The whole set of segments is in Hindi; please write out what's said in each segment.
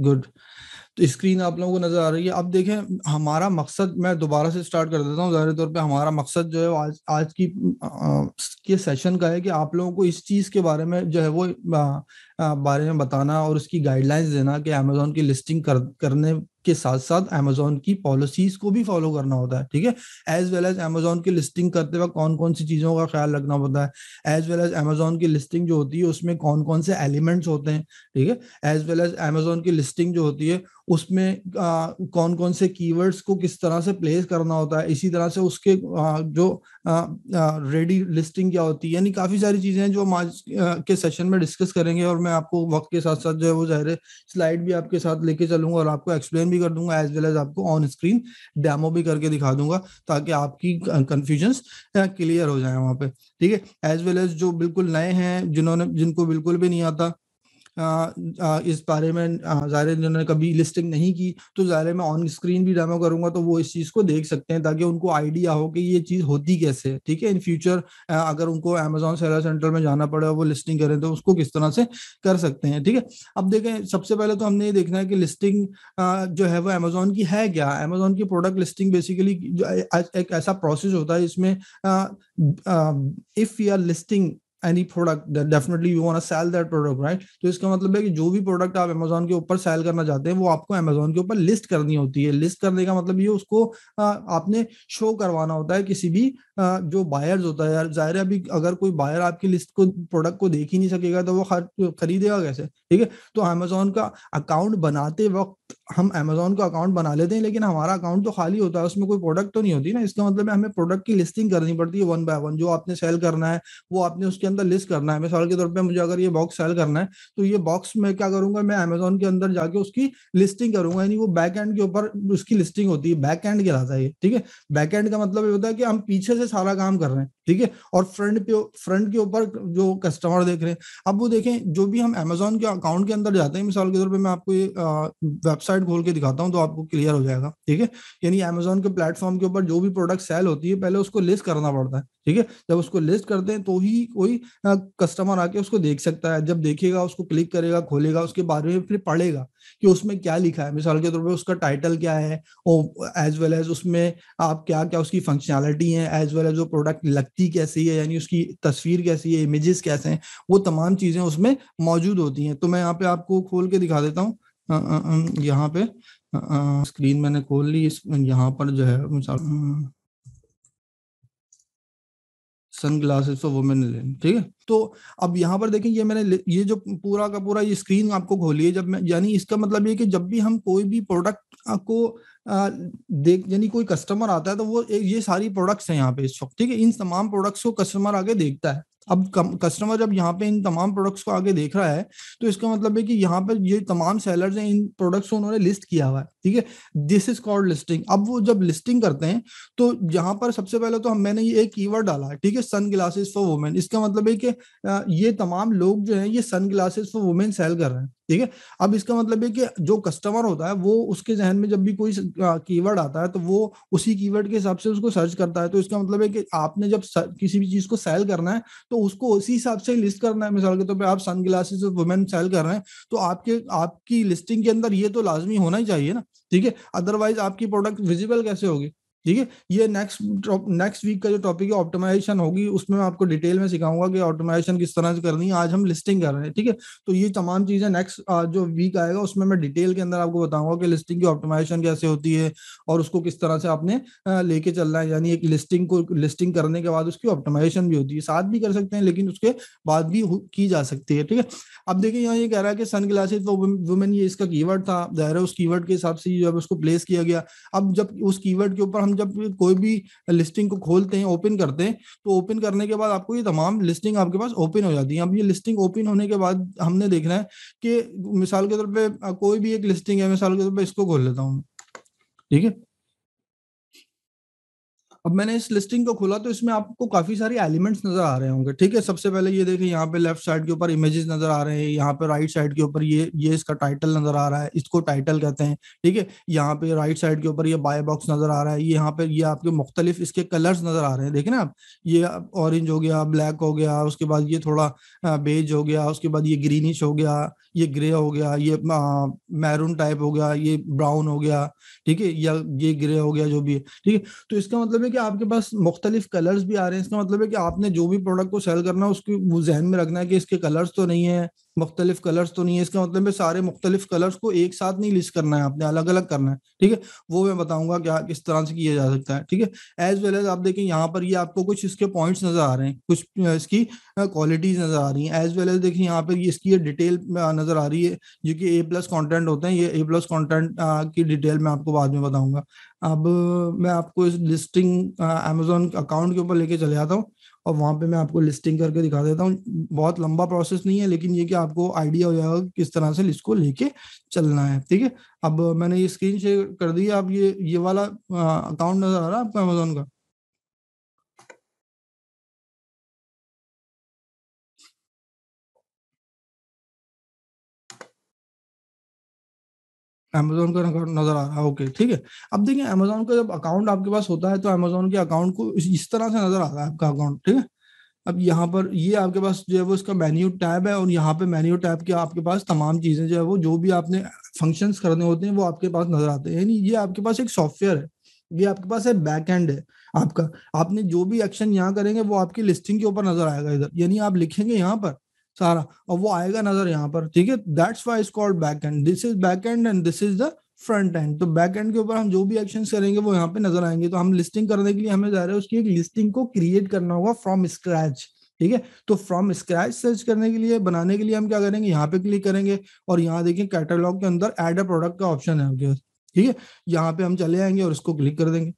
good स्क्रीन आप लोगों को नजर आ रही है अब देखें हमारा मकसद मैं दोबारा से स्टार्ट कर देता हूँ ज़ाहिर तौर पे हमारा मकसद जो है आज आज की आ, के सेशन का है कि आप लोगों को इस चीज़ के बारे में जो है वो आ, आ, बारे में बताना और उसकी गाइडलाइंस देना कि अमेजोन की लिस्टिंग कर, करने के साथ साथ अमेजोन की पॉलिसीज को भी फॉलो करना होता है ठीक है एज वेल एज अमेजोन की लिस्टिंग करते वक्त कौन कौन सी चीज़ों का ख्याल रखना होता है एज वेल एज अमेजोन की लिस्टिंग जो होती है उसमें कौन कौन से एलिमेंट्स होते हैं ठीक है एज वेल एज अमेजोन की लिस्टिंग जो होती है उसमें कौन कौन से कीवर्ड्स को किस तरह से प्लेस करना होता है इसी तरह से उसके आ, जो रेडी लिस्टिंग क्या होती है यानी काफी सारी चीजें हैं जो हम आज के सेशन में डिस्कस करेंगे और मैं आपको वक्त के साथ साथ जो है वो जाहिर स्लाइड भी आपके साथ लेके चलूंगा और आपको एक्सप्लेन भी कर दूंगा एज वेल एज आपको ऑन स्क्रीन डेमो भी करके दिखा दूंगा ताकि आपकी कंफ्यूजन क्लियर हो जाए वहाँ पे ठीक है एज वेल एज जो बिल्कुल नए हैं जिन्होंने जिनको बिल्कुल भी नहीं आता इस बारे में ज़ाहिर जिन्होंने कभी लिस्टिंग नहीं की तो ज़ाहिर मैं ऑन स्क्रीन भी डेमो करूंगा तो वो इस चीज़ को देख सकते हैं ताकि उनको आइडिया हो कि ये चीज़ होती कैसे है ठीक है इन फ्यूचर अगर उनको अमेजोन सेलर सेंटर में जाना पड़े और वो लिस्टिंग करें तो उसको किस तरह से कर सकते हैं ठीक है अब देखें सबसे पहले तो हमने ये देखना है कि लिस्टिंग जो है वो अमेजोन की है क्या अमेजोन की प्रोडक्ट लिस्टिंग बेसिकली एक ऐसा प्रोसेस होता है जिसमें if you are listing any product definitely you want sell that product right तो इसका मतलब है कि जो भी प्रोडक्ट आप अमेजोन के ऊपर सेल करना चाहते हैं वो आपको अमेजोन के ऊपर लिस्ट करनी होती है लिस्ट करने का मतलब ये उसको आपने शो करवाना होता है किसी भी जो बायर्स होता है यार जाहिर है अभी अगर कोई बायर आपकी लिस्ट को प्रोडक्ट को देख ही नहीं सकेगा तो वो खरीदेगा कैसे ठीक है तो अमेजोन का अकाउंट बनाते वक्त हम अमेजोन का अकाउंट बना लेते हैं लेकिन हमारा अकाउंट तो खाली होता है उसमें कोई प्रोडक्ट तो नहीं होती ना इसका मतलब है हमें प्रोडक्ट की लिस्टिंग करनी पड़ती है वन बाय वन जो आपने सेल करना है वो आपने उसके अंदर अंदर लिस्ट करना है मिसाल के तौर पे मुझे अगर ये बॉक्स सेल करना है तो ये बॉक्स में क्या करूंगा मैं अमेजोन के अंदर जाके उसकी लिस्टिंग करूंगा यानी वो बैक एंड के ऊपर उसकी लिस्टिंग होती है बैक एंड कहलाता है ये ठीक है बैक एंड का मतलब ये होता है कि हम पीछे से सारा काम कर रहे हैं ठीक है और फ्रंट पे फ्रंट के ऊपर जो कस्टमर देख रहे हैं अब वो देखें जो भी हम अमेजोन के अकाउंट के अंदर जाते हैं मिसाल के तौर पे मैं आपको ये वेबसाइट खोल के दिखाता हूँ तो आपको क्लियर हो जाएगा ठीक है यानी अमेजोन के प्लेटफॉर्म के ऊपर जो भी प्रोडक्ट सेल होती है पहले उसको लिस्ट करना पड़ता है ठीक है जब उसको लिस्ट करते हैं तो ही कोई कस्टमर आके उसको देख सकता है जब देखेगा उसको क्लिक करेगा खोलेगा उसके बारे में फिर पढ़ेगा कि उसमें क्या लिखा है मिसाल के तौर पर उसका टाइटल क्या है एज वेल एज उसमें आप क्या क्या उसकी फंक्शनैलिटी है एज वेल एज वो प्रोडक्ट लगती कैसी है यानी उसकी तस्वीर कैसी है इमेजेस कैसे हैं वो तमाम चीजें उसमें मौजूद होती हैं तो मैं यहाँ पे आपको खोल के दिखा देता हूँ यहाँ पे स्क्रीन मैंने खोल ली यहाँ पर जो है मिसाल हम्म। सन ग्लासेस फॉर वुमेन ठीक है तो अब यहाँ पर देखें ये मैंने ये जो पूरा का पूरा ये स्क्रीन आपको खोली है जब मैं यानी इसका मतलब ये कि जब भी हम कोई भी प्रोडक्ट को देख यानी कोई कस्टमर आता है तो वो ये सारी प्रोडक्ट्स हैं यहाँ पे इस वक्त ठीक है इन तमाम प्रोडक्ट्स को कस्टमर आगे देखता है अब कस्टमर जब यहाँ पे इन तमाम प्रोडक्ट्स को आगे देख रहा है तो इसका मतलब है कि यहाँ पर ये तमाम सेलर्स हैं इन प्रोडक्ट्स को उन्होंने लिस्ट किया हुआ है ठीक है दिस इज कॉल्ड लिस्टिंग अब वो जब लिस्टिंग करते हैं तो यहाँ पर सबसे पहले तो हम मैंने ये एक कीवर्ड डाला है ठीक है सन ग्लासेस फॉर वुमेन इसका मतलब है कि ये तमाम लोग जो है ये sun glasses for women sell कर रहे हैं ठीक है अब इसका मतलब है कि जो कस्टमर होता है वो उसके जहन में जब भी कोई कीवर्ड आता है तो वो उसी कीवर्ड के हिसाब से उसको सर्च करता है तो इसका मतलब है कि आपने जब किसी भी चीज को सेल करना है तो तो उसको उसी हिसाब से लिस्ट करना है मिसाल के तौर तो पर आप सन ग्लासेस वुमेन सेल कर रहे हैं तो आपके आपकी लिस्टिंग के अंदर ये तो लाजमी होना ही चाहिए ना ठीक है अदरवाइज आपकी प्रोडक्ट विजिबल कैसे होगी ठीक है ये नेक्स्ट नेक्स्ट वीक का जो टॉपिक है ऑप्टिमाइजेशन होगी उसमें मैं आपको डिटेल में सिखाऊंगा कि ऑप्टिमाइजेशन किस तरह से करनी है आज हम लिस्टिंग कर रहे हैं ठीक है तो ये तमाम चीजें नेक्स्ट जो वीक आएगा उसमें मैं डिटेल के अंदर आपको बताऊंगा कि लिस्टिंग की ऑप्टिमाइजेशन कैसे होती है और उसको किस तरह से आपने लेके चलना है यानी एक लिस्टिंग को लिस्टिंग करने के बाद उसकी ऑप्टिमाइजेशन भी होती है साथ भी कर सकते हैं लेकिन उसके बाद भी की जा सकती है ठीक है अब देखिए यहाँ ये कह रहा है कि सन ग्लासेज वो वुमेन ये इसका कीवर्ड था जाहिर है उस कीवर्ड के हिसाब से जो है उसको प्लेस किया गया अब जब उस कीवर्ड के ऊपर हम जब कोई भी लिस्टिंग को खोलते हैं ओपन करते हैं तो ओपन करने के बाद आपको ये तमाम लिस्टिंग आपके पास ओपन हो जाती है अब ये लिस्टिंग ओपन होने के बाद हमने देखना है कि मिसाल के तौर पर कोई भी एक लिस्टिंग है मिसाल के तौर पर इसको खोल लेता हूँ ठीक है अब मैंने इस लिस्टिंग को खोला तो इसमें आपको काफी सारे एलिमेंट्स नजर आ रहे होंगे ठीक है सबसे पहले ये देखिए यहाँ पे लेफ्ट साइड के ऊपर इमेजेस नजर आ रहे हैं यहाँ पे राइट साइड के ऊपर ये ये इसका टाइटल नजर आ रहा है इसको टाइटल कहते हैं ठीक है यहाँ पे राइट साइड के ऊपर ये बाय बॉक्स नजर आ रहा है यहाँ पे ये आपके मुख्तलिफ इसके कलर्स नजर आ रहे हैं देखे ना आप ये ऑरेंज हो गया ब्लैक हो गया उसके बाद ये थोड़ा बेज हो गया उसके बाद ये ग्रीनिश हो गया ये ग्रे हो गया ये मैरून टाइप हो गया ये ब्राउन हो गया ठीक है या ये ग्रे हो गया जो भी है ठीक है तो इसका मतलब है कि आपके पास मुख्तलिफ कलर्स भी आ रहे हैं इसका मतलब है कि आपने जो भी प्रोडक्ट को सेल करना है उसको वो जहन में रखना है कि इसके कलर्स तो नहीं है मुख्तलिफ कलर्स तो नहीं है इसका मतलब है सारे मुख्तलिफ कलर्स को एक साथ नहीं लिस्ट करना है आपने अलग अलग करना है ठीक है वो मैं बताऊंगा क्या किस तरह से किया जा सकता है ठीक है एज वेल एज आप देखें यहाँ पर ये यह आपको कुछ इसके पॉइंट्स नजर आ रहे हैं कुछ इसकी क्वालिटीज नजर आ रही है एज वेल एज देखिए यहाँ पर ये इसकी डिटेल नजर आ रही है जो कि ए प्लस कॉन्टेंट होते हैं ये ए प्लस कॉन्टेंट की डिटेल मैं आपको बाद में बताऊंगा अब मैं आपको इस लिस्टिंग अमेजोन अकाउंट के ऊपर लेके चले जाता हूँ और वहां पे मैं आपको लिस्टिंग करके दिखा देता हूँ बहुत लंबा प्रोसेस नहीं है लेकिन ये कि आपको आइडिया हो जाएगा किस तरह से लिस्ट को लेके चलना है ठीक है अब मैंने ये स्क्रीन शेयर कर दी आप ये ये वाला अकाउंट नजर आ रहा है आपका अमेजोन का अमेजोन का नजर आ रहा है ओके ठीक है अब देखिए अमेजोन का जब अकाउंट आपके पास होता है तो अमेजोन के अकाउंट को इस तरह से नजर आ रहा है आपका अकाउंट ठीक है अब यहाँ पर ये आपके पास जो है वो इसका मेन्यू टैब है और यहाँ पे मेन्यू टैब के आपके पास तमाम चीजें जो है वो जो भी आपने फंक्शंस करने होते हैं वो आपके पास नजर आते हैं यानी ये आपके पास एक सॉफ्टवेयर है ये आपके पास है बैक एंड है आपका आपने जो भी एक्शन यहाँ करेंगे वो आपकी लिस्टिंग के ऊपर नजर आएगा इधर यानी आप लिखेंगे यहाँ पर सारा और वो आएगा नजर यहाँ पर ठीक है that's why is called back end this is back end and this is the front end तो बैक एंड के ऊपर हम जो भी एक्शन करेंगे वो यहाँ पे नजर आएंगे तो हम लिस्टिंग करने के लिए हमें जा रहे हैं उसकी एक लिस्टिंग को क्रिएट करना होगा फ्रॉम स्क्रैच ठीक है तो फ्रॉम स्क्रैच सर्च करने के लिए बनाने के लिए हम क्या करेंगे यहाँ पे क्लिक करेंगे और यहाँ देखिए कैटेलॉग के अंदर एड अ प्रोडक्ट का ऑप्शन है आपके ठीक है यहाँ पे हम चले आएंगे और इसको क्लिक कर देंगे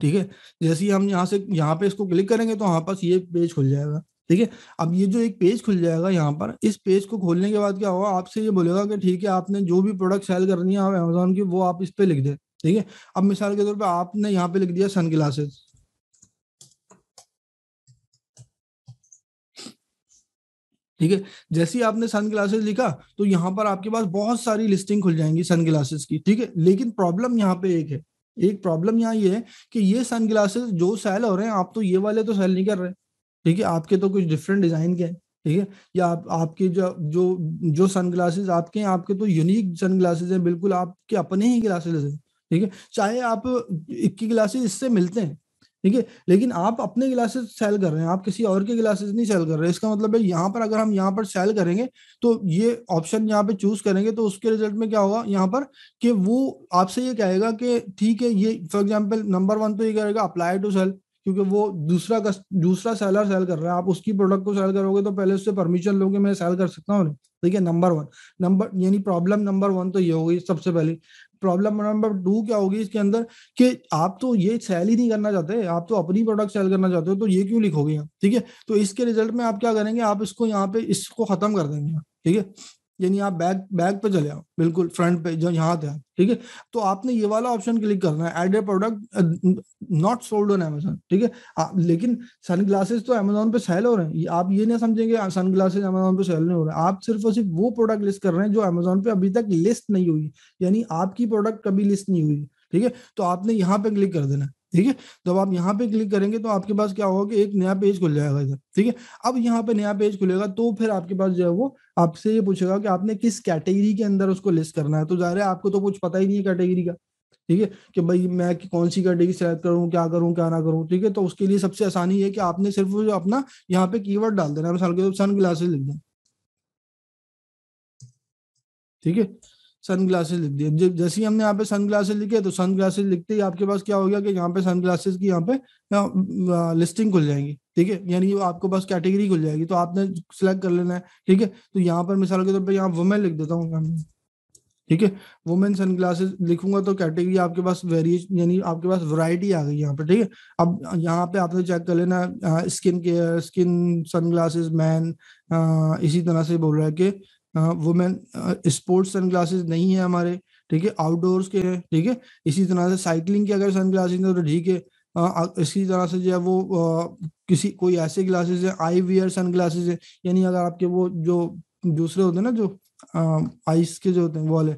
ठीक है जैसे ही हम यहाँ से यहाँ पे इसको क्लिक करेंगे तो हमारे पास ये पेज खुल जाएगा ठीक है अब ये जो एक पेज खुल जाएगा यहाँ पर इस पेज को खोलने के बाद क्या होगा आपसे ये बोलेगा कि ठीक है आपने जो भी प्रोडक्ट सेल करनी है आप अमेजोन की वो आप इस पे लिख दें ठीक है अब मिसाल के तौर पर आपने यहाँ पे लिख दिया सन ग्लासेस ठीक है जैसे ही आपने सन ग्लासेस लिखा तो यहाँ पर आपके पास बहुत सारी लिस्टिंग खुल जाएंगी सन ग्लासेस की ठीक है लेकिन प्रॉब्लम यहाँ पे एक है एक प्रॉब्लम यहाँ ये है कि ये सन ग्लासेस जो सेल हो रहे हैं आप तो ये वाले तो सेल नहीं कर रहे ठीक है आपके तो कुछ डिफरेंट डिजाइन के हैं ठीक है या आप आपके जो जो जो सन ग्लासेज आपके हैं आपके तो यूनिक सन ग्लासेज हैं बिल्कुल आपके अपने ही ग्लासेज हैं ठीक है चाहे आप इक्की ग्लासेज इससे मिलते हैं ठीक है लेकिन आप अपने ग्लासेस सेल कर रहे हैं आप किसी और के ग्लासेस नहीं सेल कर रहे इसका मतलब है यहाँ पर अगर हम यहाँ पर सेल करेंगे तो ये ऑप्शन यहाँ पे चूज करेंगे तो उसके रिजल्ट में क्या होगा यहाँ पर कि वो आपसे ये कहेगा कि ठीक है ये फॉर एग्जाम्पल नंबर वन तो ये करेगा अप्लाई टू सेल क्योंकि वो दूसरा कस, दूसरा सेलर सेल कर रहा है आप उसकी प्रोडक्ट को सेल करोगे तो पहले उससे परमिशन लोगे मैं सेल कर सकता हूँ ठीक है नंबर वन नंबर यानी प्रॉब्लम नंबर वन तो ये तो होगी सबसे पहले प्रॉब्लम नंबर टू क्या होगी इसके अंदर कि आप तो ये सेल ही नहीं करना चाहते आप तो अपनी प्रोडक्ट सेल करना चाहते हो तो ये क्यों लिखोगे ठीक है तो इसके रिजल्ट में आप क्या करेंगे आप इसको यहाँ पे इसको खत्म कर देंगे ठीक है यानी आप बैक बैक पे चले आओ बिल्कुल फ्रंट पे जो यहाँ थे ठीक है तो आपने ये वाला ऑप्शन क्लिक करना है add a product not sold on Amazon ठीक है लेकिन सन ग्लासेस तो अमेजोन पे सेल हो रहे हैं आप ये नहीं समझेंगे सन ग्लासेज अमेजोन पे सेल नहीं हो रहे आप सिर्फ और सिर्फ वो प्रोडक्ट लिस्ट कर रहे हैं जो अमेजोन पे अभी तक लिस्ट नहीं हुई यानी आपकी प्रोडक्ट कभी लिस्ट नहीं हुई ठीक है तो आपने यहाँ पे क्लिक कर देना ठीक है जब आप यहाँ पे क्लिक करेंगे तो आपके पास क्या होगा कि एक नया पेज खुल जाएगा इधर ठीक है अब यहाँ पे नया पेज खुलेगा तो फिर आपके पास जो है वो आपसे ये पूछेगा कि आपने किस कैटेगरी के अंदर उसको लिस्ट करना है तो जाहिर है आपको तो कुछ पता ही नहीं है कैटेगरी का ठीक है कि भाई मैं कौन सी कैटेगरी सेलेक्ट करूँ क्या करूँ क्या ना करूँ ठीक है तो उसके लिए सबसे आसानी है कि आपने सिर्फ अपना यहाँ पे की डाल देना मिसाल के सन ग्लासेस लिख देना ठीक है सन ग्लासेस लिख दिए जैसे ही हमने यहाँ पे सन ग्लासेस लिखे तो सन ग्लासेस लिखते ही आपके पास क्या हो गया कि यहाँ पे सन ग्लासेस की यहाँ पे लिस्टिंग खुल जाएंगी ठीक है यानी वो आपके पास कैटेगरी खुल जाएगी तो आपने सिलेक्ट कर लेना है ठीक है तो यहाँ पर मिसाल के तौर पर यहाँ वुमेन लिख देता हूँ ठीक है वुमेन सन ग्लासेस लिखूंगा तो कैटेगरी आपके पास वेरिएशन यानी आपके पास वैरायटी आ गई यहाँ पे ठीक है अब यहाँ पे आपने चेक कर लेना skin care skin sunglasses man इसी तरह से बोल रहा है कि हाँ, वुमेन स्पोर्ट्स सन नहीं है हमारे ठीक है आउटडोर्स के हैं ठीक है इसी तरह से साइकिलिंग के अगर सन ग्लासेज तो ठीक है इसी तरह से जो है वो आ, किसी कोई ऐसे ग्लासेस है आई वियर सन ग्लासेज है यानी अगर आपके वो जो दूसरे होते हैं ना जो आइस के जो होते हैं वो वाले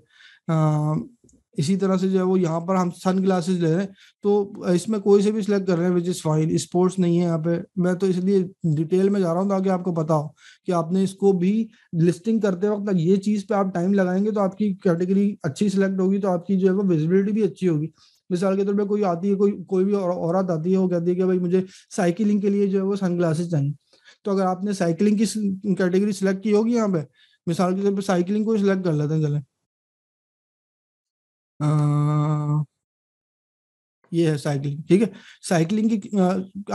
इसी तरह से जो है वो यहाँ पर हम सन ग्लासेस ले रहे हैं तो इसमें कोई से भी सिलेक्ट कर रहे हैं विच इज़ फाइन स्पोर्ट्स नहीं है यहाँ पे मैं तो इसलिए डिटेल में जा रहा हूँ ताकि आपको पता हो कि आपने इसको भी लिस्टिंग करते वक्त ये चीज़ पे आप टाइम लगाएंगे तो आपकी कैटेगरी अच्छी सिलेक्ट होगी तो आपकी जो है वो विजिबिलिटी भी अच्छी होगी मिसाल के तौर पर कोई आती है कोई कोई भी औरत आती है वो कहती है कि भाई मुझे साइकिलिंग के लिए जो है वो सन ग्लासेज चाहिए तो अगर आपने साइकिलिंग की कैटेगरी सिलेक्ट की होगी यहाँ पे मिसाल के तौर पर साइकिलिंग को सिलेक्ट कर लेते हैं चले ये है साइकिलिंग ठीक है साइकिलिंग की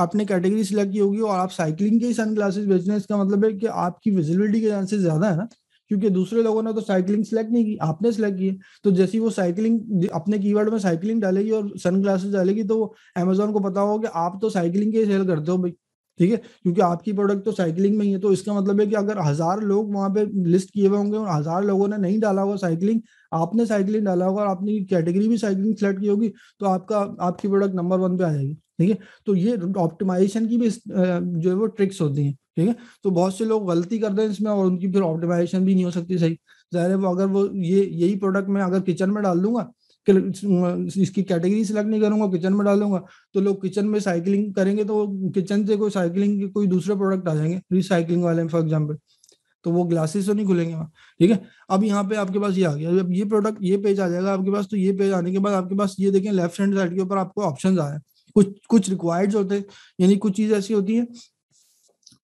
आपने कैटेगरी सिलेक्ट की होगी और आप साइकिलिंग के ही सन ग्लासेस हैं इसका मतलब है कि आपकी विजिबिलिटी के चांसेस ज्यादा है ना क्योंकि दूसरे लोगों ने तो साइकिलिंग सिलेक्ट नहीं की आपने सिलेक्ट की तो जैसे वो साइकिलिंग अपने कीवर्ड में साइकिलिंग डालेगी और सन डालेगी तो अमेजोन को पता होगा कि आप तो साइकिलिंग के ही सेल करते हो भाई ठीक है क्योंकि आपकी प्रोडक्ट तो साइकिलिंग में ही है तो इसका मतलब है कि अगर हजार लोग वहां पे लिस्ट किए हुए होंगे और हजार लोगों ने नहीं डाला होगा साइकिलिंग आपने साइकिलिंग डाला होगा और आपने कैटेगरी भी साइकिलिंग सेलेक्ट की होगी तो आपका आपकी प्रोडक्ट नंबर वन पे आ जाएगी ठीक है तो ये ऑप्टिमाइजेशन की भी जो है वो ट्रिक्स होती है ठीक है तो बहुत से लोग गलती करते हैं इसमें और उनकी फिर ऑप्टिमाइजेशन भी नहीं हो सकती सही जाहिर है वो अगर वो ये यही प्रोडक्ट मैं अगर किचन में डाल दूंगा इसकी कैटेगरी सिलेक्ट नहीं करूंगा किचन में डालूंगा तो लोग किचन में साइकिलिंग करेंगे तो किचन से कोई साइकिलिंग के कोई दूसरे प्रोडक्ट आ जाएंगे रिसाइकिलिंग वाले फॉर एग्जाम्पल तो वो ग्लासेस तो नहीं खुलेंगे वहाँ ठीक है अब यहाँ पे आपके पास ये आ गया जब ये प्रोडक्ट ये पेज आ जाएगा आपके पास तो ये पेज आने के बाद आपके पास ये देखें लेफ्ट हैंड साइड के ऊपर आपको ऑप्शन आए कुछ कुछ रिक्वायर्ड होते हैं यानी कुछ चीज ऐसी होती है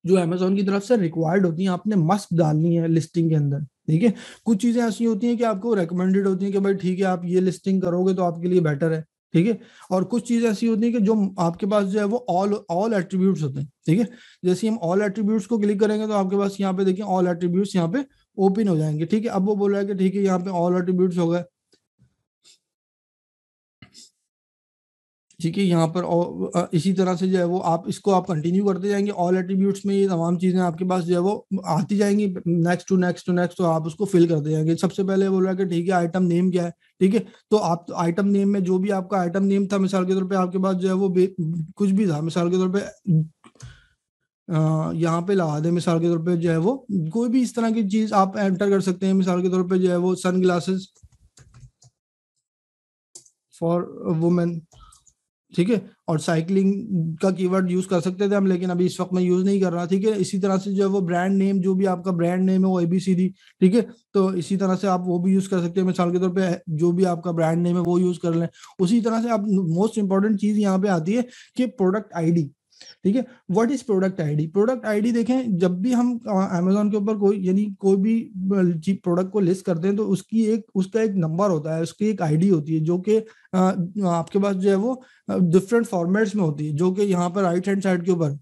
जो अमेजोन की तरफ से रिक्वायर्ड होती है आपने मस्क डालनी है लिस्टिंग के अंदर ठीक है कुछ चीजें ऐसी होती हैं कि आपको रिकमेंडेड होती हैं कि भाई ठीक है आप ये लिस्टिंग करोगे तो आपके लिए बेटर है ठीक है और कुछ चीजें ऐसी होती है कि जो आपके पास जो है वो ऑल ऑल एट्रीब्यूट होते हैं ठीक है जैसे हम ऑल एट्रीब्यूट्स को क्लिक करेंगे तो आपके पास यहाँ पे देखिए ऑल एट्रीब्यूट यहाँ पे ओपन हो जाएंगे ठीक है अब वो बोल रहा है कि ठीक है यहाँ पे ऑल एट्रीब्यूट्स हो गए ठीक है यहाँ पर और इसी तरह से जो है वो आप इसको आप कंटिन्यू करते जाएंगे ऑल एट्रीब्यूट्स में ये तमाम चीज़ें आपके पास जो है वो आती जाएंगी next to next to next तो आप उसको फिल करते जाएंगे सबसे पहले बोल रहा है कि ठीक है आइटम नेम क्या है ठीक है तो आप तो आइटम नेम में जो भी आपका आइटम नेम था मिसाल के तौर पर आपके पास जो है वो कुछ भी था मिसाल के तौर पर यहाँ पे लगा दे मिसाल के तौर पर जो है वो कोई भी इस तरह की चीज़ आप एंटर कर सकते हैं मिसाल के तौर पर जो है वो सन ग्लासेस फॉर वुमेन ठीक है और साइकिलिंग का कीवर्ड यूज कर सकते थे हम लेकिन अभी इस वक्त मैं यूज नहीं कर रहा ठीक है इसी तरह से जो है वो ब्रांड नेम जो भी आपका ब्रांड नेम है वो एबीसीडी ठीक है तो इसी तरह से आप वो भी यूज कर सकते हैं मिसाल के तौर पे जो भी आपका ब्रांड नेम है वो यूज कर लें उसी तरह से आप मोस्ट इंपॉर्टेंट चीज यहाँ पे आती है कि प्रोडक्ट आईडी ठीक है what is product ID product ID देखें जब भी हम अमेजोन के ऊपर कोई यानी कोई भी प्रोडक्ट को लिस्ट करते हैं तो उसकी एक उसका एक नंबर होता है उसकी एक आईडी होती है जो कि आपके पास जो है वो डिफरेंट फॉर्मेट्स में होती है जो कि यहाँ पर राइट हैंड साइड के ऊपर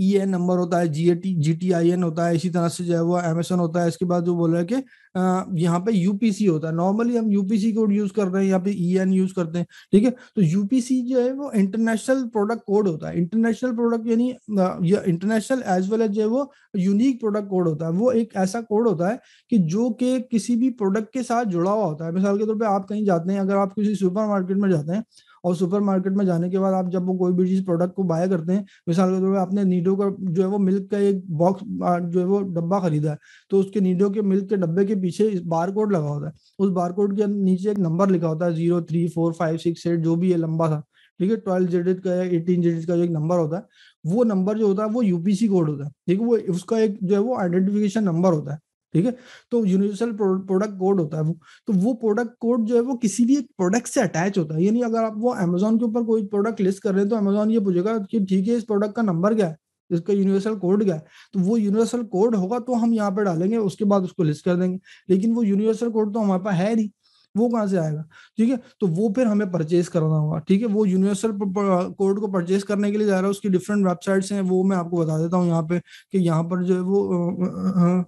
ई एन नंबर होता है G A T G T I N होता है इसी तरह से जो है वो एमएसएन होता है इसके बाद जो बोला है कि यहाँ पे यूपीसी होता है नॉर्मली हम यूपीसी कोड यूज कर रहे हैं यहाँ पे ई एन यूज करते हैं ठीक है तो यूपीसी जो है वो इंटरनेशनल प्रोडक्ट कोड होता है इंटरनेशनल प्रोडक्ट यानी इंटरनेशनल एज वेल एज जो है वो यूनिक प्रोडक्ट कोड होता है वो एक ऐसा कोड होता है कि जो कि किसी भी प्रोडक्ट के साथ जुड़ा हुआ होता है मिसाल के तौर पर आप कहीं जाते हैं अगर आप किसी सुपर मार्केट में जाते हैं और सुपर मार्केट में जाने के बाद आप जब वो कोई भी चीज प्रोडक्ट को बाय करते हैं मिसाल के तौर पर आपने नीडो का जो है वो मिल्क का एक बॉक्स जो है वो डब्बा खरीदा है तो उसके नीडो के मिल्क के डब्बे के पीछे बार कोड लगा होता है उस बार कोड के नीचे एक नंबर लिखा होता है zero three four five six eight जो भी है लंबा था ठीक है ट्वेल्व जेडिट का एटीन जेडिट का जो एक नंबर होता है वो नंबर जो होता है वो यूपीसी कोड होता है ठीक है वो उसका एक जो है वो आइडेंटिफिकेशन नंबर होता है ठीक है तो यूनिवर्सल प्रोडक्ट कोड होता है वो तो वो प्रोडक्ट कोड जो है वो किसी भी एक प्रोडक्ट से अटैच होता है यानी अगर आप वो अमेजोन के ऊपर कोई प्रोडक्ट लिस्ट कर रहे हैं तो अमेजोन ये पूछेगा कि ठीक है इस प्रोडक्ट का नंबर क्या है इसका यूनिवर्सल कोड क्या है तो वो यूनिवर्सल कोड होगा तो हम यहाँ पे डालेंगे उसके बाद उसको लिस्ट कर देंगे लेकिन वो यूनिवर्सल कोड तो हमारे पास है नहीं वो कहाँ से आएगा ठीक है तो वो फिर हमें परचेज करना होगा ठीक है वो यूनिवर्सल कोड को परचेज करने के लिए जा रहा है उसकी डिफरेंट वेबसाइट्स हैं वो मैं आपको बता देता हूँ यहाँ पे कि यहाँ पर जो है वो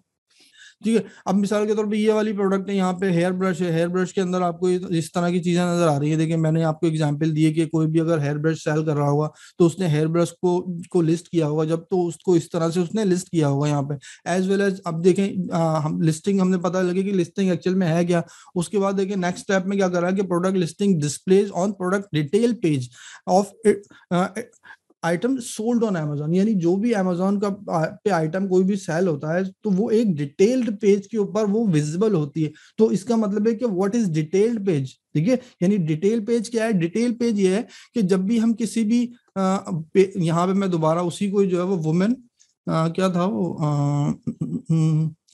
ठीक है अब मिसाल के तौर पे ये वाली प्रोडक्ट है यहाँ पे हेयर ब्रश है हेयर ब्रश के अंदर आपको इस तरह की चीजें नजर आ रही है देखिए मैंने आपको एग्जाम्पल दिए कि कोई भी अगर हेयर ब्रश सेल कर रहा होगा तो उसने हेयर ब्रश को को लिस्ट किया होगा जब तो उसको इस तरह से उसने लिस्ट किया होगा यहाँ पे एज वेल एज अब देखें आ, हम लिस्टिंग हमने पता लगे कि लिस्टिंग एक्चुअल में है क्या उसके बाद देखें नेक्स्ट स्टेप में क्या कर रहा है कि product listing displays on product detail page of item sold on Amazon यानी जो भी Amazon का पे आइटम कोई भी सेल होता है तो वो एक डिटेल्ड पेज के ऊपर वो विजिबल होती है तो इसका मतलब है कि व्हाट इज डिटेल्ड पेज ठीक है यानी डिटेल पेज क्या है डिटेल पेज ये है कि जब भी हम किसी भी आ, यहाँ पे मैं दोबारा उसी को जो है वो वुमेन क्या था वो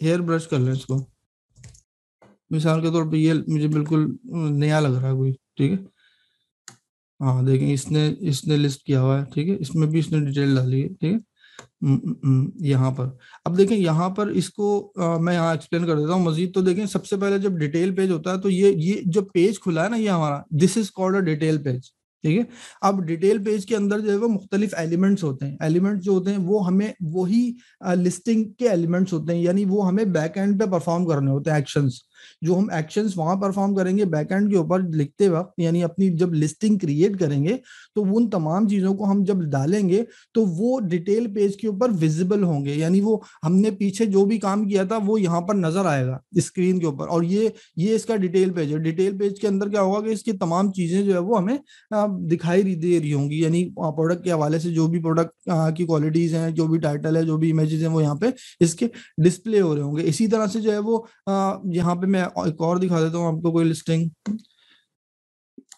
हेयर ब्रश कर लें इसको मिसाल के तौर पर ये मुझे बिल्कुल नया लग रहा है कोई ठीक है हाँ देखिए इसने इसने लिस्ट किया हुआ है ठीक है इसमें भी इसने डिटेल डाली है ठीक है हम्म, हम्म, हम्म, यहाँ पर अब देखें यहाँ पर इसको आ, मैं यहाँ एक्सप्लेन कर देता हूँ मजीद तो देखें सबसे पहले जब डिटेल पेज होता है तो ये ये जो पेज खुला है ना ये हमारा this is called a detail page ठीक है अब डिटेल पेज के अंदर जो है वो मुख्तलिफ एलिमेंट्स होते हैं एलिमेंट्स जो होते हैं वो हमें वही लिस्टिंग के एलिमेंट्स होते हैं यानी वो हमें बैक एंड पे परफॉर्म करने होते हैं एक्शंस जो हम एक्शंस वहां परफॉर्म करेंगे बैकएंड के ऊपर लिखते वक्त यानी अपनी जब लिस्टिंग क्रिएट करेंगे तो उन तमाम चीजों को हम जब डालेंगे तो वो डिटेल पेज के ऊपर विजिबल होंगे यानी वो हमने पीछे जो भी काम किया था वो यहाँ पर नजर आएगा स्क्रीन के ऊपर और ये ये इसका डिटेल पेज है डिटेल पेज के अंदर क्या होगा कि इसकी तमाम चीजें जो है वो हमें दिखाई दे रही होंगी यानी प्रोडक्ट के हवाले से जो भी प्रोडक्ट की क्वालिटीज हैं जो भी टाइटल है जो भी इमेजेस हैं वो यहाँ पे इसके डिस्प्ले हो रहे होंगे इसी तरह से जो है वो यहाँ पे मैं एक और दिखा देता हूँ आपको कोई लिस्टिंग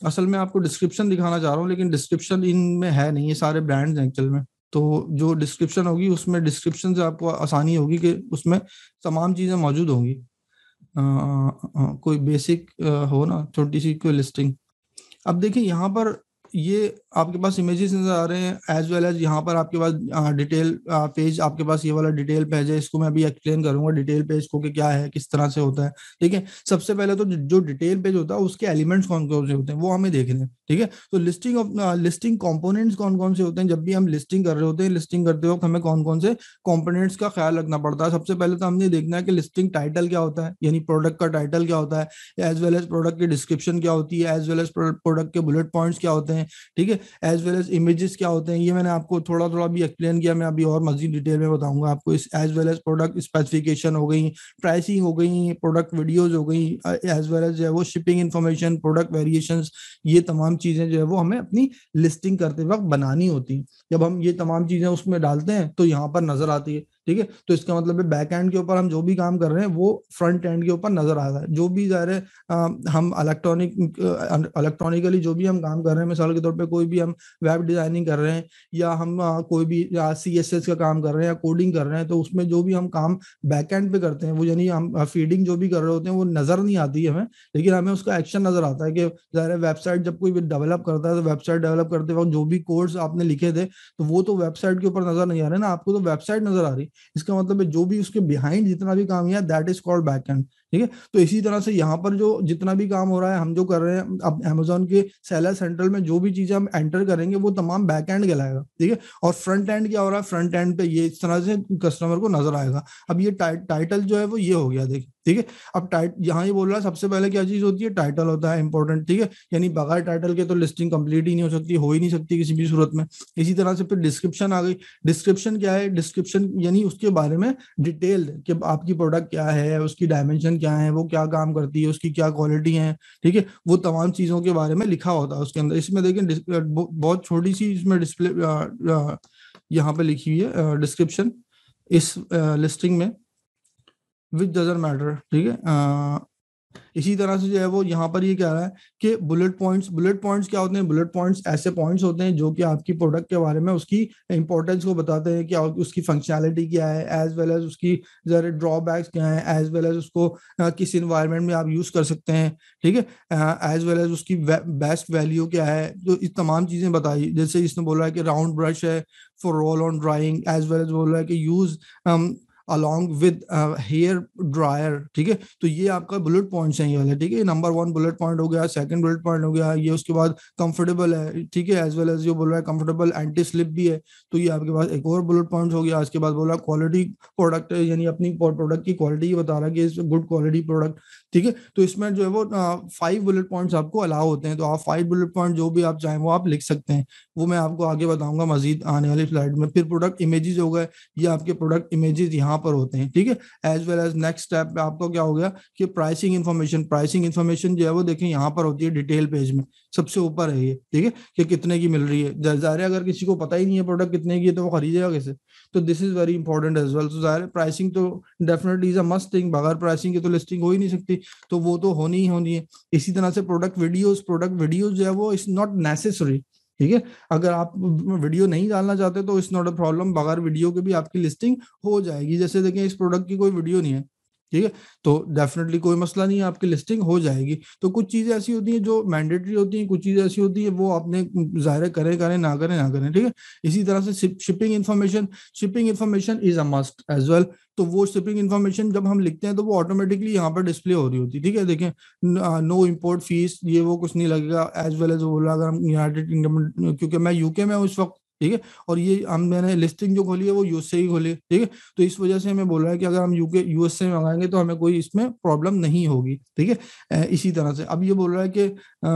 असल में आपको डिस्क्रिप्शन दिखाना चाह रहा हूँ लेकिन डिस्क्रिप्शन इनमें है नहीं ये सारे ब्रांड्स हैं एक्चुअल में तो जो डिस्क्रिप्शन होगी उसमें डिस्क्रिप्शन से आपको आसानी होगी कि उसमें तमाम चीज़ें मौजूद होंगी कोई बेसिक आ, हो ना छोटी सी कोई लिस्टिंग अब देखिए यहाँ पर ये आपके पास इमेजेस नजर आ रहे हैं एज वेल एज यहाँ पर आपके पास डिटेल पेज आपके पास ये वाला डिटेल पेज है इसको मैं अभी एक्सप्लेन करूंगा डिटेल पेज को कि क्या है किस तरह से होता है ठीक है सबसे पहले तो जो डिटेल पेज होता है उसके एलिमेंट्स कौन कौन से होते हैं वो हमें देखने हैं ठीक है तो लिस्टिंग ऑफ लिस्टिंग कंपोनेंट्स कौन कौन से होते हैं जब भी हम लिस्टिंग कर रहे होते हैं लिस्टिंग करते वक्त हमें कौन कौन से कंपोनेंट्स का ख्याल रखना पड़ता है सबसे पहले तो हमने देखना है कि लिस्टिंग टाइटल क्या होता है यानी प्रोडक्ट का टाइटल क्या होता है एज वेल एज प्रोडक्ट की डिस्क्रिप्शन क्या होती है एज वेल एज प्रोडक्ट के बुलेट पॉइंट्स क्या होते हैं ठीक है एज वेल एज इमेजेस क्या होते हैं ये मैंने आपको थोड़ा थोड़ा भी एक्सप्लेन किया मैं अभी और मजीद डिटेल में बताऊंगा आपको इस as well as product specification हो गई प्राइसिंग हो गई प्रोडक्ट वीडियोज हो गई एज वेल एज वो शिपिंग इन्फॉर्मेशन प्रोडक्ट वेरिएशन ये तमाम चीजें जो है वो हमें अपनी लिस्टिंग करते वक्त बनानी होती है जब हम ये तमाम चीजें उसमें डालते हैं तो यहाँ पर नजर आती है ठीक है तो इसका मतलब है बैक एंड के ऊपर हम जो भी काम कर रहे हैं वो फ्रंट एंड के ऊपर नजर आ रहा है जो भी जा रहे हम इलेक्ट्रॉनिक इलेक्ट्रॉनिकली जो भी हम काम कर रहे हैं मिसाल के तौर पे कोई भी हम वेब डिजाइनिंग कर रहे हैं या हम आ, कोई भी सी एस एस का काम कर रहे हैं या कोडिंग कर रहे हैं तो उसमें जो भी हम काम बैक एंड पे करते हैं वो यानी हम फीडिंग जो भी कर रहे होते हैं वो नजर नहीं आती है हमें लेकिन हमें उसका एक्शन नजर आता है कि जाहिर है वेबसाइट जब कोई डेवलप करता है तो वेबसाइट डेवलप करते वक्त जो भी कोर्स आपने लिखे थे तो वो तो वेबसाइट के ऊपर नजर नहीं आ रहे ना आपको तो वेबसाइट नजर आ रही इसका मतलब है जो भी उसके बिहाइंड जितना भी काम किया that is called back end ठीक है तो इसी तरह से यहाँ पर जो जितना भी काम हो रहा है हम जो कर रहे हैं अब अमेजोन के सेलर सेंट्रल में जो भी चीजें हम एंटर करेंगे वो तमाम बैक एंड कहलाएगा ठीक है और फ्रंट एंड क्या हो रहा है फ्रंट एंड पे ये इस तरह से कस्टमर को नजर आएगा अब ये टा, टाइटल जो है वो ये हो गया देखिए ठीक है अब टाइट यहाँ ये बोल रहा है सबसे पहले क्या चीज होती है टाइटल होता है इंपॉर्टेंट ठीक है यानी बगैर टाइटल के तो लिस्टिंग कंप्लीट ही नहीं हो सकती हो ही नहीं सकती किसी भी सूरत में इसी तरह से फिर डिस्क्रिप्शन आ गई डिस्क्रिप्शन क्या है डिस्क्रिप्शन यानी उसके बारे में डिटेल्ड कि आपकी प्रोडक्ट क्या है उसकी डायमेंशन क्या है वो क्या काम करती है उसकी क्या क्वालिटी है ठीक है वो तमाम चीज़ों के बारे में लिखा होता है उसके अंदर इसमें देखें बहुत छोटी सी इसमें डिस्प्ले यहाँ पे लिखी हुई है डिस्क्रिप्शन इस लिस्टिंग में विच डजेंट मैटर ठीक है इसी तरह से जो है वो यहाँ पर ये कह रहा है कि बुलेट पॉइंट्स बुलेट पॉइंट्स क्या होते हैं बुलेट पॉइंट्स ऐसे पॉइंट्स होते हैं जो कि आपकी प्रोडक्ट के बारे में उसकी इंपॉर्टेंस को बताते हैं कि उसकी फंक्शनैलिटी क्या है एज वेल एज उसकी जरा ड्रॉबैक्स क्या है एज वेल एज उसको किस इन्वायरमेंट में आप यूज कर सकते हैं ठीक है एज वेल एज उसकी बेस्ट वैल्यू क्या है तो इस तमाम चीजें बताई जैसे इसने बोला है कि राउंड ब्रश है for roll on drying as well as बोल रहा है कि use along with hair dryer ठीक है तो ये आपका बुलेट पॉइंट है ये वाला ठीक है नंबर वन बुलेट पॉइंट हो गया सेकंड बुलेट पॉइंट हो गया ये उसके बाद कंफर्टेबल है ठीक है एज वेल एज ये बोल रहा है कंफर्टेबल एंटी स्लिप भी है तो ये आपके पास एक और बुलेट पॉइंट हो गया इसके बाद बोल रहा है क्वालिटी प्रोडक्ट यानी अपनी प्रोडक्ट की क्वालिटी बता रहा है कि गुड क्वालिटी प्रोडक्ट ठीक है तो इसमें जो है वो फाइव बुलेट पॉइंट्स आपको अलाउ होते हैं तो आप फाइव बुलेट पॉइंट जो भी आप चाहें वो आप लिख सकते हैं वो मैं आपको आगे बताऊंगा मजीद आने वाली स्लाइड में फिर प्रोडक्ट इमेजेस हो गए ये आपके प्रोडक्ट इमेजेस यहाँ पर होते हैं ठीक है as well as next step में आपका क्या हो गया कि प्राइसिंग इन्फॉर्मेशन प्राइसिंग इन्फॉर्मेशन जो है वो देखें यहाँ पर होती है डिटेल पेज में सबसे ऊपर है ये ठीक है कि कितने की मिल रही है जाहिर अगर किसी को पता ही नहीं है प्रोडक्ट कितने की है तो वो खरीदेगा कैसे तो this is very important as well तो जाहिर है प्राइसिंग तो definitely is a must thing बगैर प्राइसिंग के तो लिस्टिंग हो ही नहीं सकती तो वो तो होनी ही होनी है इसी तरह से प्रोडक्ट वीडियोज प्रोडक्ट वीडियोज जो है वो इज नॉट नेसेसरी ठीक है अगर आप वीडियो नहीं डालना चाहते तो इट्स नॉट अ प्रॉब्लम बगैर वीडियो के भी आपकी लिस्टिंग हो जाएगी जैसे देखें इस प्रोडक्ट की कोई वीडियो नहीं है ठीक है तो डेफिनेटली कोई मसला नहीं है आपकी लिस्टिंग हो जाएगी तो कुछ चीज़ें ऐसी होती हैं जो मैंडेटरी होती हैं कुछ चीज़ें ऐसी होती है वो आपने ज़ाहिर करें करें ना करें ना करें ठीक है इसी तरह से shipping information shipping information is a must as well तो वो शिपिंग इन्फॉर्मेशन जब हम लिखते हैं तो वो ऑटोमेटिकली यहाँ पर डिस्प्ले हो रही होती है ठीक है देखें नो इम्पोर्ट फीस ये वो कुछ नहीं लगेगा एज वेल एज बोला अगर हम यूनाइटेड किंगडम क्योंकि मैं यूके में हूँ इस वक्त ठीक है और ये हम मैंने लिस्टिंग जो खोली है वो यूएसए ही खोली ठीक है तो इस वजह से हमें बोल रहा है कि अगर हम यूके यूएसए में मंगाएंगे तो हमें कोई इसमें प्रॉब्लम नहीं होगी ठीक है इसी तरह से अब ये बोल रहा है कि आ,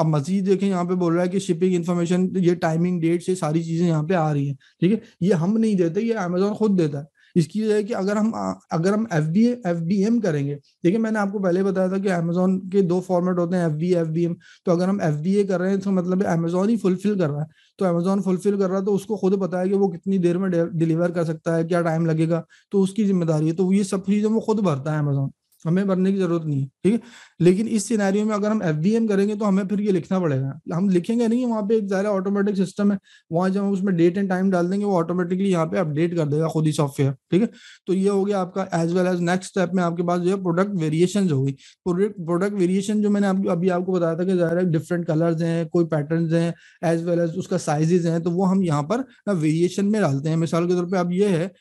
अब मजीद देखें यहाँ पे बोल रहा है कि शिपिंग इन्फॉर्मेशन ये टाइमिंग डेट्स ये सारी चीज़ें यहाँ पे आ रही है ठीक है ये हम नहीं देते ये अमेजोन खुद देता है इसकी वजह है कि अगर हम अगर हम F B F B M करेंगे देखिए मैंने आपको पहले बताया था कि अमेजोन के दो फॉर्मेट होते हैं F B F B M तो अगर हम एफ बी ए कर रहे हैं तो मतलब अमेजोन ही फुलफिल कर रहा है तो अमेजोन फुलफिल कर रहा है तो उसको खुद पता है कि वो कितनी देर में डिलीवर कर सकता है क्या टाइम लगेगा तो उसकी जिम्मेदारी है तो ये सब चीज़ें वो खुद भरता है अमेजोन हमें भरने की जरूरत नहीं है ठीक है लेकिन इस सिनेरियो में अगर हम एफ करेंगे तो हमें फिर ये लिखना पड़ेगा हम लिखेंगे नहीं वहाँ पे एक ज्यादा ऑटोमेटिक सिस्टम है वहाँ जब हम उसमें डेट एंड टाइम डाल देंगे वो ऑटोमेटिकली यहाँ पे अपडेट कर देगा खुद ही सॉफ्टवेयर ठीक है तो ये हो गया आपका as well as next step में आपके पास जो है प्रोडक्ट वेरिएशन हो गई प्रोडक्ट वेरिएशन जो मैंने आपको अभी आपको बताया था कि ज्यादा डिफरेंट कलर्स हैं कोई पैटर्न हैं एज वेल एज उसका साइजेज हैं तो वो हम यहाँ पर वेरिएशन में डालते हैं मिसाल के तौर पर अब ये है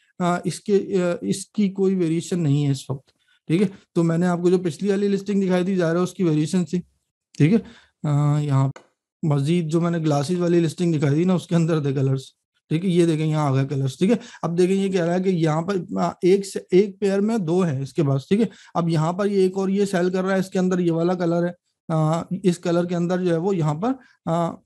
इसके इसकी कोई वेरिएशन नहीं है इस वक्त ठीक है तो मैंने आपको जो पिछली वाली लिस्टिंग दिखाई थी है उसकी वेरिएशन थी ठीक है यहाँ मजीद जो मैंने ग्लासेज वाली लिस्टिंग दिखाई थी ना उसके अंदर थे कलर्स ठीक है ये देखें यहाँ आ गए कलर्स ठीक है अब देखें ये कह रहा है कि यहाँ पर एक से एक पेयर में दो है इसके पास ठीक है अब यहाँ पर ये एक और ये सेल कर रहा है इसके अंदर ये वाला कलर है इस कलर के अंदर जो है वो यहाँ पर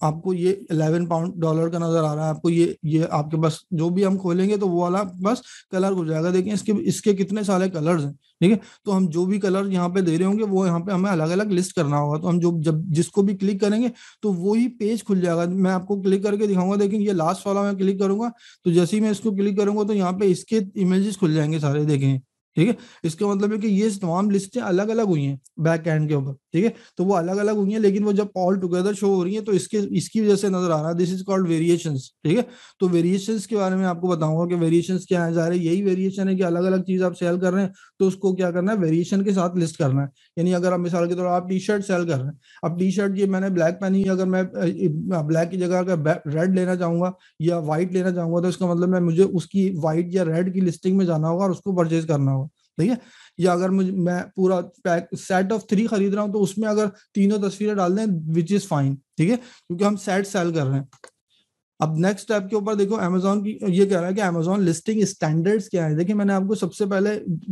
आपको ये इलेवन पाउंड डॉलर का नजर आ रहा है आपको ये ये आपके पास जो भी हम खोलेंगे तो वो वाला बस कलर हो जाएगा देखिए इसके इसके कितने सारे कलर्स हैं ठीक है तो हम जो भी कलर यहाँ पे दे रहे होंगे वो यहाँ पे हमें अलग अलग लिस्ट करना होगा तो हम जो जब जिसको भी क्लिक करेंगे तो वो ही पेज खुल जाएगा मैं आपको क्लिक करके दिखाऊंगा देखें ये लास्ट वाला मैं क्लिक करूंगा तो जैसे ही मैं इसको क्लिक करूंगा तो यहाँ पे इसके इमेजेस खुल जाएंगे सारे देखें ठीक है इसका मतलब है कि ये तमाम लिस्टें अलग अलग हुई हैं बैक एंड के ऊपर ठीक है तो वो अलग अलग हुई हैं लेकिन वो जब ऑल टुगेदर शो हो रही है तो इसके इसकी वजह से नजर आ रहा है दिस इज कॉल्ड वेरिएशन ठीक है तो वेरिएशन के बारे में आपको बताऊंगा कि वेरिएशन क्या है जा रहे यही वेरिएशन है कि अलग अलग चीज आप सेल कर रहे हैं तो उसको क्या करना है वेरिएशन के साथ लिस्ट करना है यानी अगर आप मिसाल के तौर पर आप टी शर्ट सेल कर रहे हैं अब टी शर्ट ये मैंने ब्लैक पहनी अगर मैं ब्लैक हाँ, की जगह अगर रेड लेना चाहूंगा या व्हाइट लेना चाहूंगा तो इसका मतलब मैं मुझे उसकी व्हाइट या रेड की लिस्टिंग में जाना होगा और उसको परचेज करना होगा ठीक है या अगर मुझे मैं पूरा पैक सेट ऑफ थ्री खरीद रहा हूँ तो उसमें अगर तीनों तस्वीरें डाल दें विच इज फाइन ठीक है क्योंकि हम सेट सेल कर रहे हैं अब नेक्स्ट स्टेप के ऊपर देखो अमेजोन की ये कह रहा है कि अमेजोन लिस्टिंग स्टैंडर्ड्स क्या है देखिए मैंने आपको सबसे पहले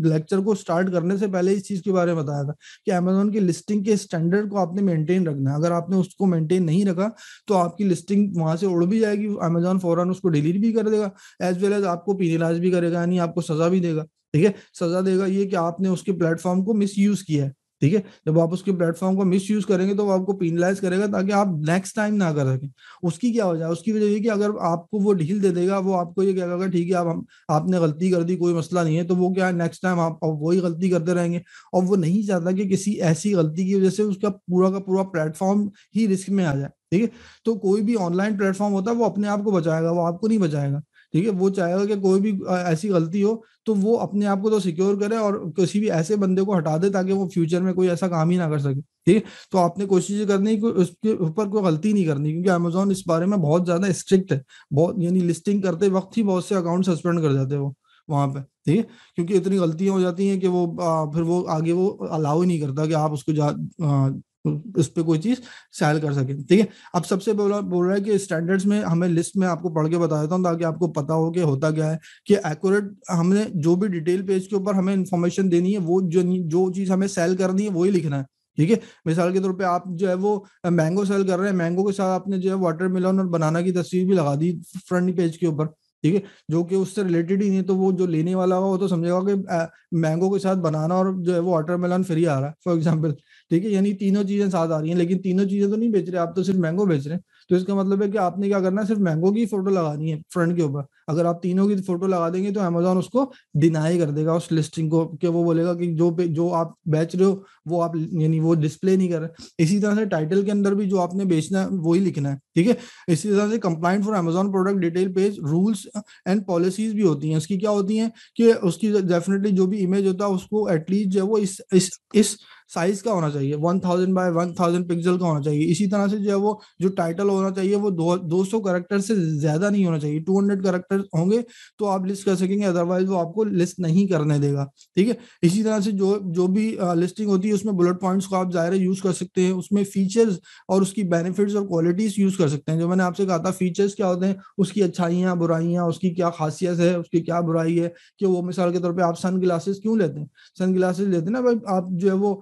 लेक्चर को स्टार्ट करने से पहले इस चीज के बारे में बताया था कि अमेजोन की लिस्टिंग के स्टैंडर्ड को आपने मेंटेन रखना है अगर आपने उसको मेंटेन नहीं रखा तो आपकी लिस्टिंग वहां से उड़ भी जाएगी अमेजोन फौरन उसको डिलीट भी कर देगा एज वेल एज आपको पीनिलाज भी करेगा यानी आपको सजा भी देगा ठीक है सजा देगा ये कि आपने उसके प्लेटफॉर्म को मिस यूज किया है ठीक है जब आप उसके प्लेटफॉर्म को मिस यूज करेंगे तो वो आपको पिनलाइज करेगा ताकि आप नेक्स्ट टाइम ना कर सकें उसकी क्या हो जाए उसकी वजह ये कि अगर आपको वो ढील दे देगा वो आपको ये क्या कहेगा ठीक है आप हम आपने गलती कर दी कोई मसला नहीं है तो वो क्या है नेक्स्ट टाइम आप वही गलती करते रहेंगे और वो नहीं चाहता कि किसी ऐसी गलती की वजह से उसका पूरा का पूरा प्लेटफॉर्म ही रिस्क में आ जाए ठीक है तो कोई भी ऑनलाइन प्लेटफॉर्म होता है वो अपने आप को बचाएगा वो आपको नहीं बचाएगा ठीक है वो चाहेगा कि कोई भी ऐसी गलती हो तो वो अपने आप को तो सिक्योर करे और किसी भी ऐसे बंदे को हटा दे ताकि वो फ्यूचर में कोई ऐसा काम ही ना कर सके ठीक है तो आपने कोशिश करनी कि उसके ऊपर कोई गलती नहीं करनी क्योंकि अमेजोन इस बारे में बहुत ज्यादा स्ट्रिक्ट है बहुत यानी लिस्टिंग करते वक्त ही बहुत से अकाउंट सस्पेंड कर जाते हैं वो वहां पे ठीक है क्योंकि इतनी गलतियां हो जाती हैं कि वो आ, फिर वो आगे वो अलाउ ही नहीं करता कि आप उसको जा, आ, उस पर कोई चीज सेल कर सके ठीक है अब सबसे बोला बोल रहा है कि स्टैंडर्ड्स में हमें लिस्ट में आपको पढ़ के बता देता हूँ ताकि आपको पता हो कि होता क्या है कि एक्यूरेट हमने जो भी डिटेल पेज के ऊपर हमें इन्फॉर्मेशन देनी है वो जो जो चीज हमें सेल करनी है वही लिखना है ठीक है मिसाल के तौर पे आप जो है वो मैंगो सेल कर रहे हैं मैंगो के साथ आपने जो है वाटर मिलन और बनाना की तस्वीर भी लगा दी फ्रंट पेज के ऊपर ठीक है जो कि उससे रिलेटेड ही नहीं तो वो जो लेने वाला होगा वो तो समझेगा कि मैंगो के साथ बनाना और जो है वो वाटर मिलन फ्री आ रहा है फॉर एग्जाम्पल ठीक है यानी तीनों चीजें साथ आ रही हैं लेकिन तीनों चीजें तो नहीं बेच रहे आप तो सिर्फ मैंगो बेच रहे हैं तो इसका मतलब है कि आपने क्या करना है सिर्फ मैंगो की फोटो लगानी है फ्रंट के ऊपर अगर आप तीनों की फोटो लगा देंगे तो अमेजोन उसको डिनाई कर देगा उस लिस्टिंग को कि वो बोलेगा कि जो जो आप बेच रहे हो वो आप यानी वो डिस्प्ले नहीं कर रहे इसी तरह से टाइटल के अंदर भी जो आपने बेचना है वही लिखना है ठीक है इसी तरह से complaint for Amazon product detail page rules and policies भी होती हैं उसकी क्या होती है कि उसकी डेफिनेटली जो भी इमेज होता है उसको एटलीस्ट जो है वो इस इस इस साइज का होना चाहिए one thousand by one thousand pixel का होना चाहिए इसी तरह से जो है वो जो टाइटल होना चाहिए वो दो सौ करेक्टर से ज्यादा नहीं होना चाहिए टू हंड्रेड करेक्टर होंगे तो आप लिस्ट कर सकेंगे अदरवाइज वो आपको लिस्ट नहीं करने देगा ठीक है इसी तरह से जो जो भी लिस्टिंग होती है उसमें बुलेट पॉइंट्स को आप जाहिर यूज कर सकते हैं उसमें फीचर्स और उसकी बेनिफिट्स और क्वालिटीज यूज कर सकते हैं जो मैंने आपसे कहा था फीचर्स क्या होते हैं उसकी अच्छाइयाँ बुराइयाँ उसकी क्या खासियत है उसकी क्या बुराई है कि वो मिसाल के तौर पर आप सन ग्लासेस क्यों लेते हैं सन ग्लासेस लेते हैं ना भाई आप जो है वो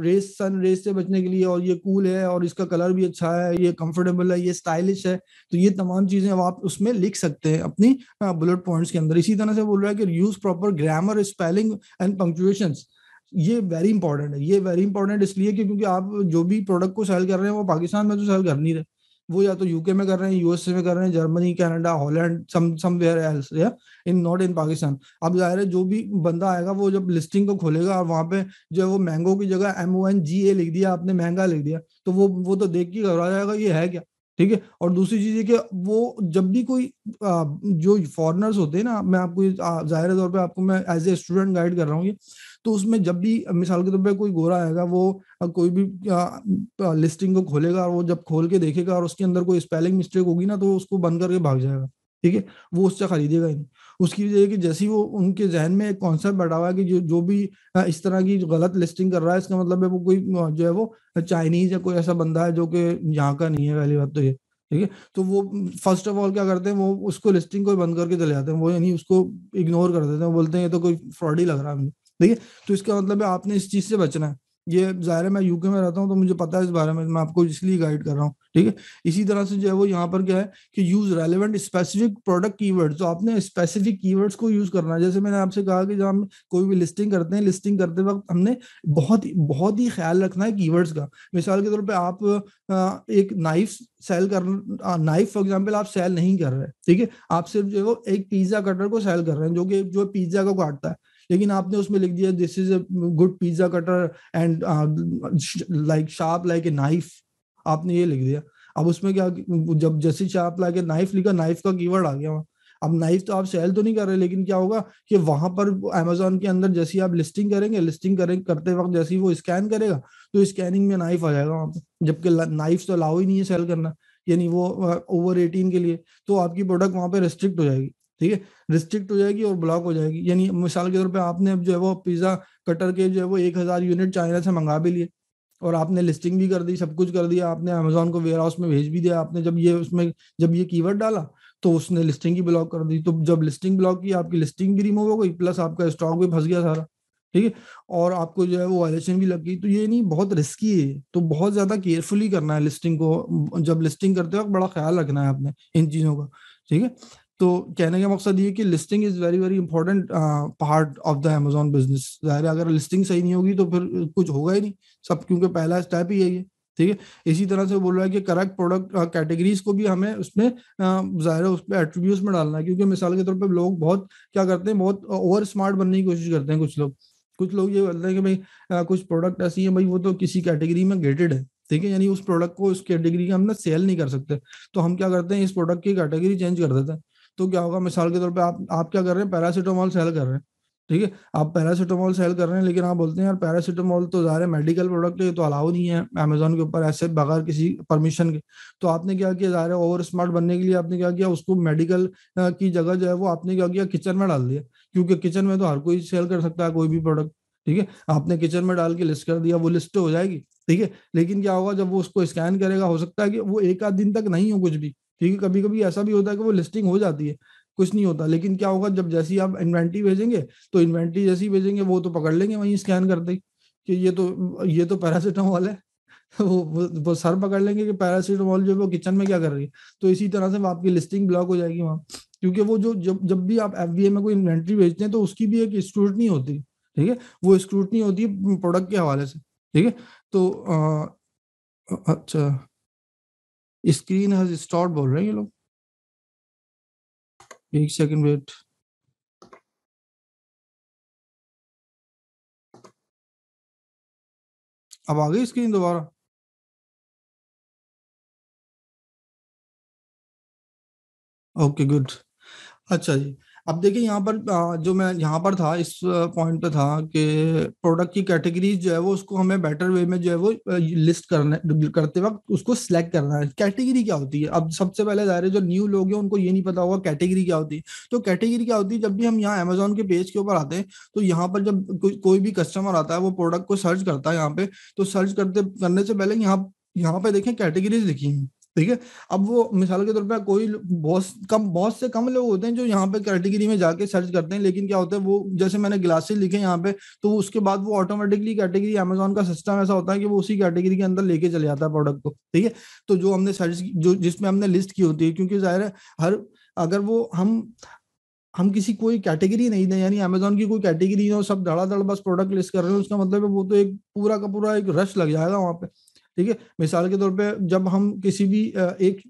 रेस सन रेस से बचने के लिए और ये कूल है और इसका कलर भी अच्छा है ये कंफर्टेबल है ये स्टाइलिश है तो ये तमाम चीजें अब आप उसमें लिख सकते हैं अपनी बुलेट पॉइंट्स के अंदर इसी तरह से बोल रहा है कि use proper grammar spelling and punctuation ये वेरी इंपॉर्टेंट है ये वेरी इंपॉर्टेंट इसलिए कि क्योंकि आप जो भी प्रोडक्ट को सेल कर रहे हैं वो पाकिस्तान में तो सेल कर नहीं रहे वो या तो यूके में कर रहे हैं यूएसए में कर रहे हैं Germany Canada Holland some somewhere else या इन नॉट इन पाकिस्तान अब जाहिर है जो भी बंदा आएगा वो जब लिस्टिंग को खोलेगा और वहां पे जो वो मैंगो की जगह एम ओ एन जी ए लिख दिया आपने महंगा लिख दिया तो वो वो तो देख के घबरा जाएगा ये है क्या ठीक है और दूसरी चीज ये कि वो जब भी कोई जो फॉरनर्स होते हैं ना मैं आपको जाहिर तौर पे आपको मैं एज ए स्टूडेंट गाइड कर रहा हूँ ये तो उसमें जब भी मिसाल के तौर पे कोई गोरा आएगा वो कोई भी लिस्टिंग को खोलेगा और वो जब खोल के देखेगा और उसके अंदर कोई स्पेलिंग मिस्टेक होगी ना तो उसको बंद करके भाग जाएगा ठीक है वो उससे खरीदेगा ही नहीं उसकी वजह कि जैसे ही वो उनके जहन में एक कॉन्सेप्ट बैठा हुआ है कि जो जो भी इस तरह की गलत लिस्टिंग कर रहा है इसका मतलब है वो कोई जो है वो चाइनीज या कोई ऐसा बंदा है जो कि यहाँ का नहीं है पहली बात तो ये ठीक है तो वो फर्स्ट ऑफ ऑल क्या करते हैं वो उसको लिस्टिंग को बंद करके चले जाते हैं वो यानी उसको इग्नोर कर देते हैं बोलते हैं ये तो कोई फ्रॉड ही लग रहा है ठीक है तो इसका मतलब है आपने इस चीज से बचना है ये जाहिर है मैं यूके में रहता हूँ तो मुझे पता है इस बारे में मैं आपको इसलिए गाइड कर रहा हूँ ठीक है इसी तरह से जो है वो यहाँ पर क्या है कि use relevant specific product keywords तो आपने स्पेसिफिक कीवर्ड्स को यूज करना है जैसे मैंने आपसे कहा कि जब हम कोई भी लिस्टिंग करते हैं लिस्टिंग करते वक्त हमने बहुत ही बहुत ही ख्याल रखना है कीवर्ड्स का मिसाल के तौर पर आप एक नाइफ सेल कर नाइफ फॉर एग्जाम्पल आप सेल नहीं कर रहे ठीक है आप सिर्फ जो है वो एक पिज्जा कटर को सेल कर रहे हैं जो कि जो पिज्जा को काटता है लेकिन आपने उसमें लिख दिया this is a good pizza cutter and like sharp like a knife आपने ये लिख दिया अब उसमें क्या जब जैसे शार्प लाइक ए नाइफ लिखा नाइफ का कीवर्ड आ गया वहाँ अब नाइफ तो आप सेल तो नहीं कर रहे लेकिन क्या होगा कि वहां पर अमेजोन के अंदर जैसी आप लिस्टिंग करेंगे लिस्टिंग करेंगे करते वक्त जैसी वो स्कैन करेगा तो स्कैनिंग में नाइफ आ जाएगा वहां पर जबकि नाइफ तो अलाउ ही नहीं है सेल करना यानी वो ओवर uh, एटीन के लिए तो आपकी प्रोडक्ट वहां पर रिस्ट्रिक्ट हो जाएगी ठीक है रिस्ट्रिक्ट हो जाएगी और ब्लॉक हो जाएगी यानी मिसाल के तौर पर आपने अब जो है वो पिज़्ज़ा कटर के जो है वो एक हज़ार यूनिट चाइना से मंगा भी लिए और आपने लिस्टिंग भी कर दी सब कुछ कर दिया आपने अमेजोन को वेयर हाउस में भेज भी दिया आपने जब ये उसमें जब ये कीवर्ड डाला तो उसने लिस्टिंग की ब्लॉक कर दी तो जब लिस्टिंग ब्लॉक की आपकी लिस्टिंग भी रिमूव हो गई प्लस आपका स्टॉक भी फंस गया सारा ठीक है और आपको जो है वो वायलेशन भी लग गई तो ये नहीं बहुत रिस्की है तो बहुत ज्यादा केयरफुली करना है लिस्टिंग को जब लिस्टिंग करते वक्त बड़ा ख्याल रखना है आपने इन चीजों का ठीक है तो कहने का मकसद ये कि listing is very very important part of the Amazon business ज़ाहिर है अगर लिस्टिंग सही नहीं होगी तो फिर कुछ होगा ही नहीं सब क्योंकि पहला स्टेप ही है ये ठीक है इसी तरह से बोल रहा है कि करेक्ट प्रोडक्ट कैटेगरीज को भी हमें उसमें uh, ज़ाहिर है उसमें एट्रीब्यूट में डालना है क्योंकि मिसाल के तौर पर लोग बहुत क्या करते हैं बहुत ओवर uh, स्मार्ट बनने की कोशिश करते हैं कुछ लोग कुछ लोग ये बोलते हैं कि भाई uh, कुछ प्रोडक्ट ऐसी है भाई वो तो किसी कैटेगरी में गेटेड है ठीक है यानी उस प्रोडक्ट को उस कैटेगरी का हम ना सेल नहीं कर सकते तो हम क्या करते हैं इस प्रोडक्ट की कैटेगरी चेंज कर देते हैं तो क्या होगा मिसाल के तौर पर आप आप क्या कर रहे हैं पैरासीटामॉल सेल कर रहे हैं ठीक है आप पैरासीटामॉल सेल कर रहे हैं लेकिन आप बोलते हैं यार पैरासीटामॉल तो ज़ाहिर मेडिकल प्रोडक्ट है तो अलाउ नहीं है अमेजोन के ऊपर ऐसे बगैर किसी परमिशन के तो आपने क्या किया ज़ाहिर ओवर स्मार्ट बनने के लिए आपने क्या किया उसको मेडिकल की जगह जो है वो आपने क्या किया किचन में डाल दिया क्योंकि किचन में तो हर कोई सेल कर सकता है कोई भी प्रोडक्ट ठीक है आपने किचन में डाल के लिस्ट कर दिया वो लिस्ट हो जाएगी ठीक है लेकिन क्या होगा जब वो उसको स्कैन करेगा हो सकता है कि वो एक आध दिन तक नहीं हो कुछ भी क्योंकि कभी कभी ऐसा भी होता है कि वो लिस्टिंग हो जाती है कुछ नहीं होता लेकिन क्या होगा जब जैसी आप इन्वेंट्री भेजेंगे तो इन्वेंट्री जैसी भेजेंगे वो तो पकड़ लेंगे वहीं स्कैन करते कि ये तो ये तो पैरासीटामोल है वो, वो वो सर पकड़ लेंगे कि पैरासीटामोल जो है वो किचन में क्या कर रही है तो इसी तरह से वो आपकी लिस्टिंग ब्लॉक हो जाएगी वहाँ क्योंकि वो जो जब जब भी आप एफ में कोई इन्वेंट्री भेजते हैं तो उसकी भी एक स्क्रूटनी होती है ठीक है वो स्क्रूटनी होती है प्रोडक्ट के हवाले से ठीक है तो अच्छा स्क्रीन हैज स्टॉप बोल रहे हैं ये लोग एक सेकंड वेट अब आ गई स्क्रीन दोबारा ओके गुड अच्छा जी अब देखिए यहाँ पर जो मैं यहाँ पर था इस पॉइंट पे था कि प्रोडक्ट की कैटेगरीज जो है वो उसको हमें बेटर वे में जो है वो लिस्ट करना करते वक्त उसको सिलेक्ट करना है कैटेगरी क्या होती है अब सबसे पहले जाहिर है जो न्यू लोग हैं उनको ये नहीं पता होगा कैटेगरी क्या होती है तो कैटेगरी क्या होती है जब भी हम यहाँ अमेजोन के पेज के ऊपर आते हैं तो यहाँ पर जब को, कोई भी कस्टमर आता है वो प्रोडक्ट को सर्च करता है यहाँ पे तो सर्च करते करने से पहले यहाँ यहाँ पे देखें कैटेगरीज लिखी हैं ठीक है अब वो मिसाल के तौर पर कोई बहुत कम बहुत से कम लोग होते हैं जो यहाँ पे कैटेगरी में जाके सर्च करते हैं लेकिन क्या होता है वो जैसे मैंने ग्लासेस लिखे यहाँ पे तो उसके बाद वो ऑटोमेटिकली कैटेगरी अमेजोन का सिस्टम ऐसा होता है कि वो उसी कैटेगरी के अंदर लेके चले जाता है प्रोडक्ट को ठीक है तो जो हमने सर्च जो जिसमें हमने लिस्ट की होती है क्योंकि जाहिर है हर अगर वो हम हम किसी कोई कैटेगरी नहीं दें यानी अमेजोन की कोई कैटेगरी हो सब धड़ाधड़ बस प्रोडक्ट लिस्ट कर रहे हैं उसका मतलब है वो तो एक पूरा का पूरा एक रश लग जाएगा वहाँ पे ठीक है मिसाल के तौर पे जब हम किसी भी एक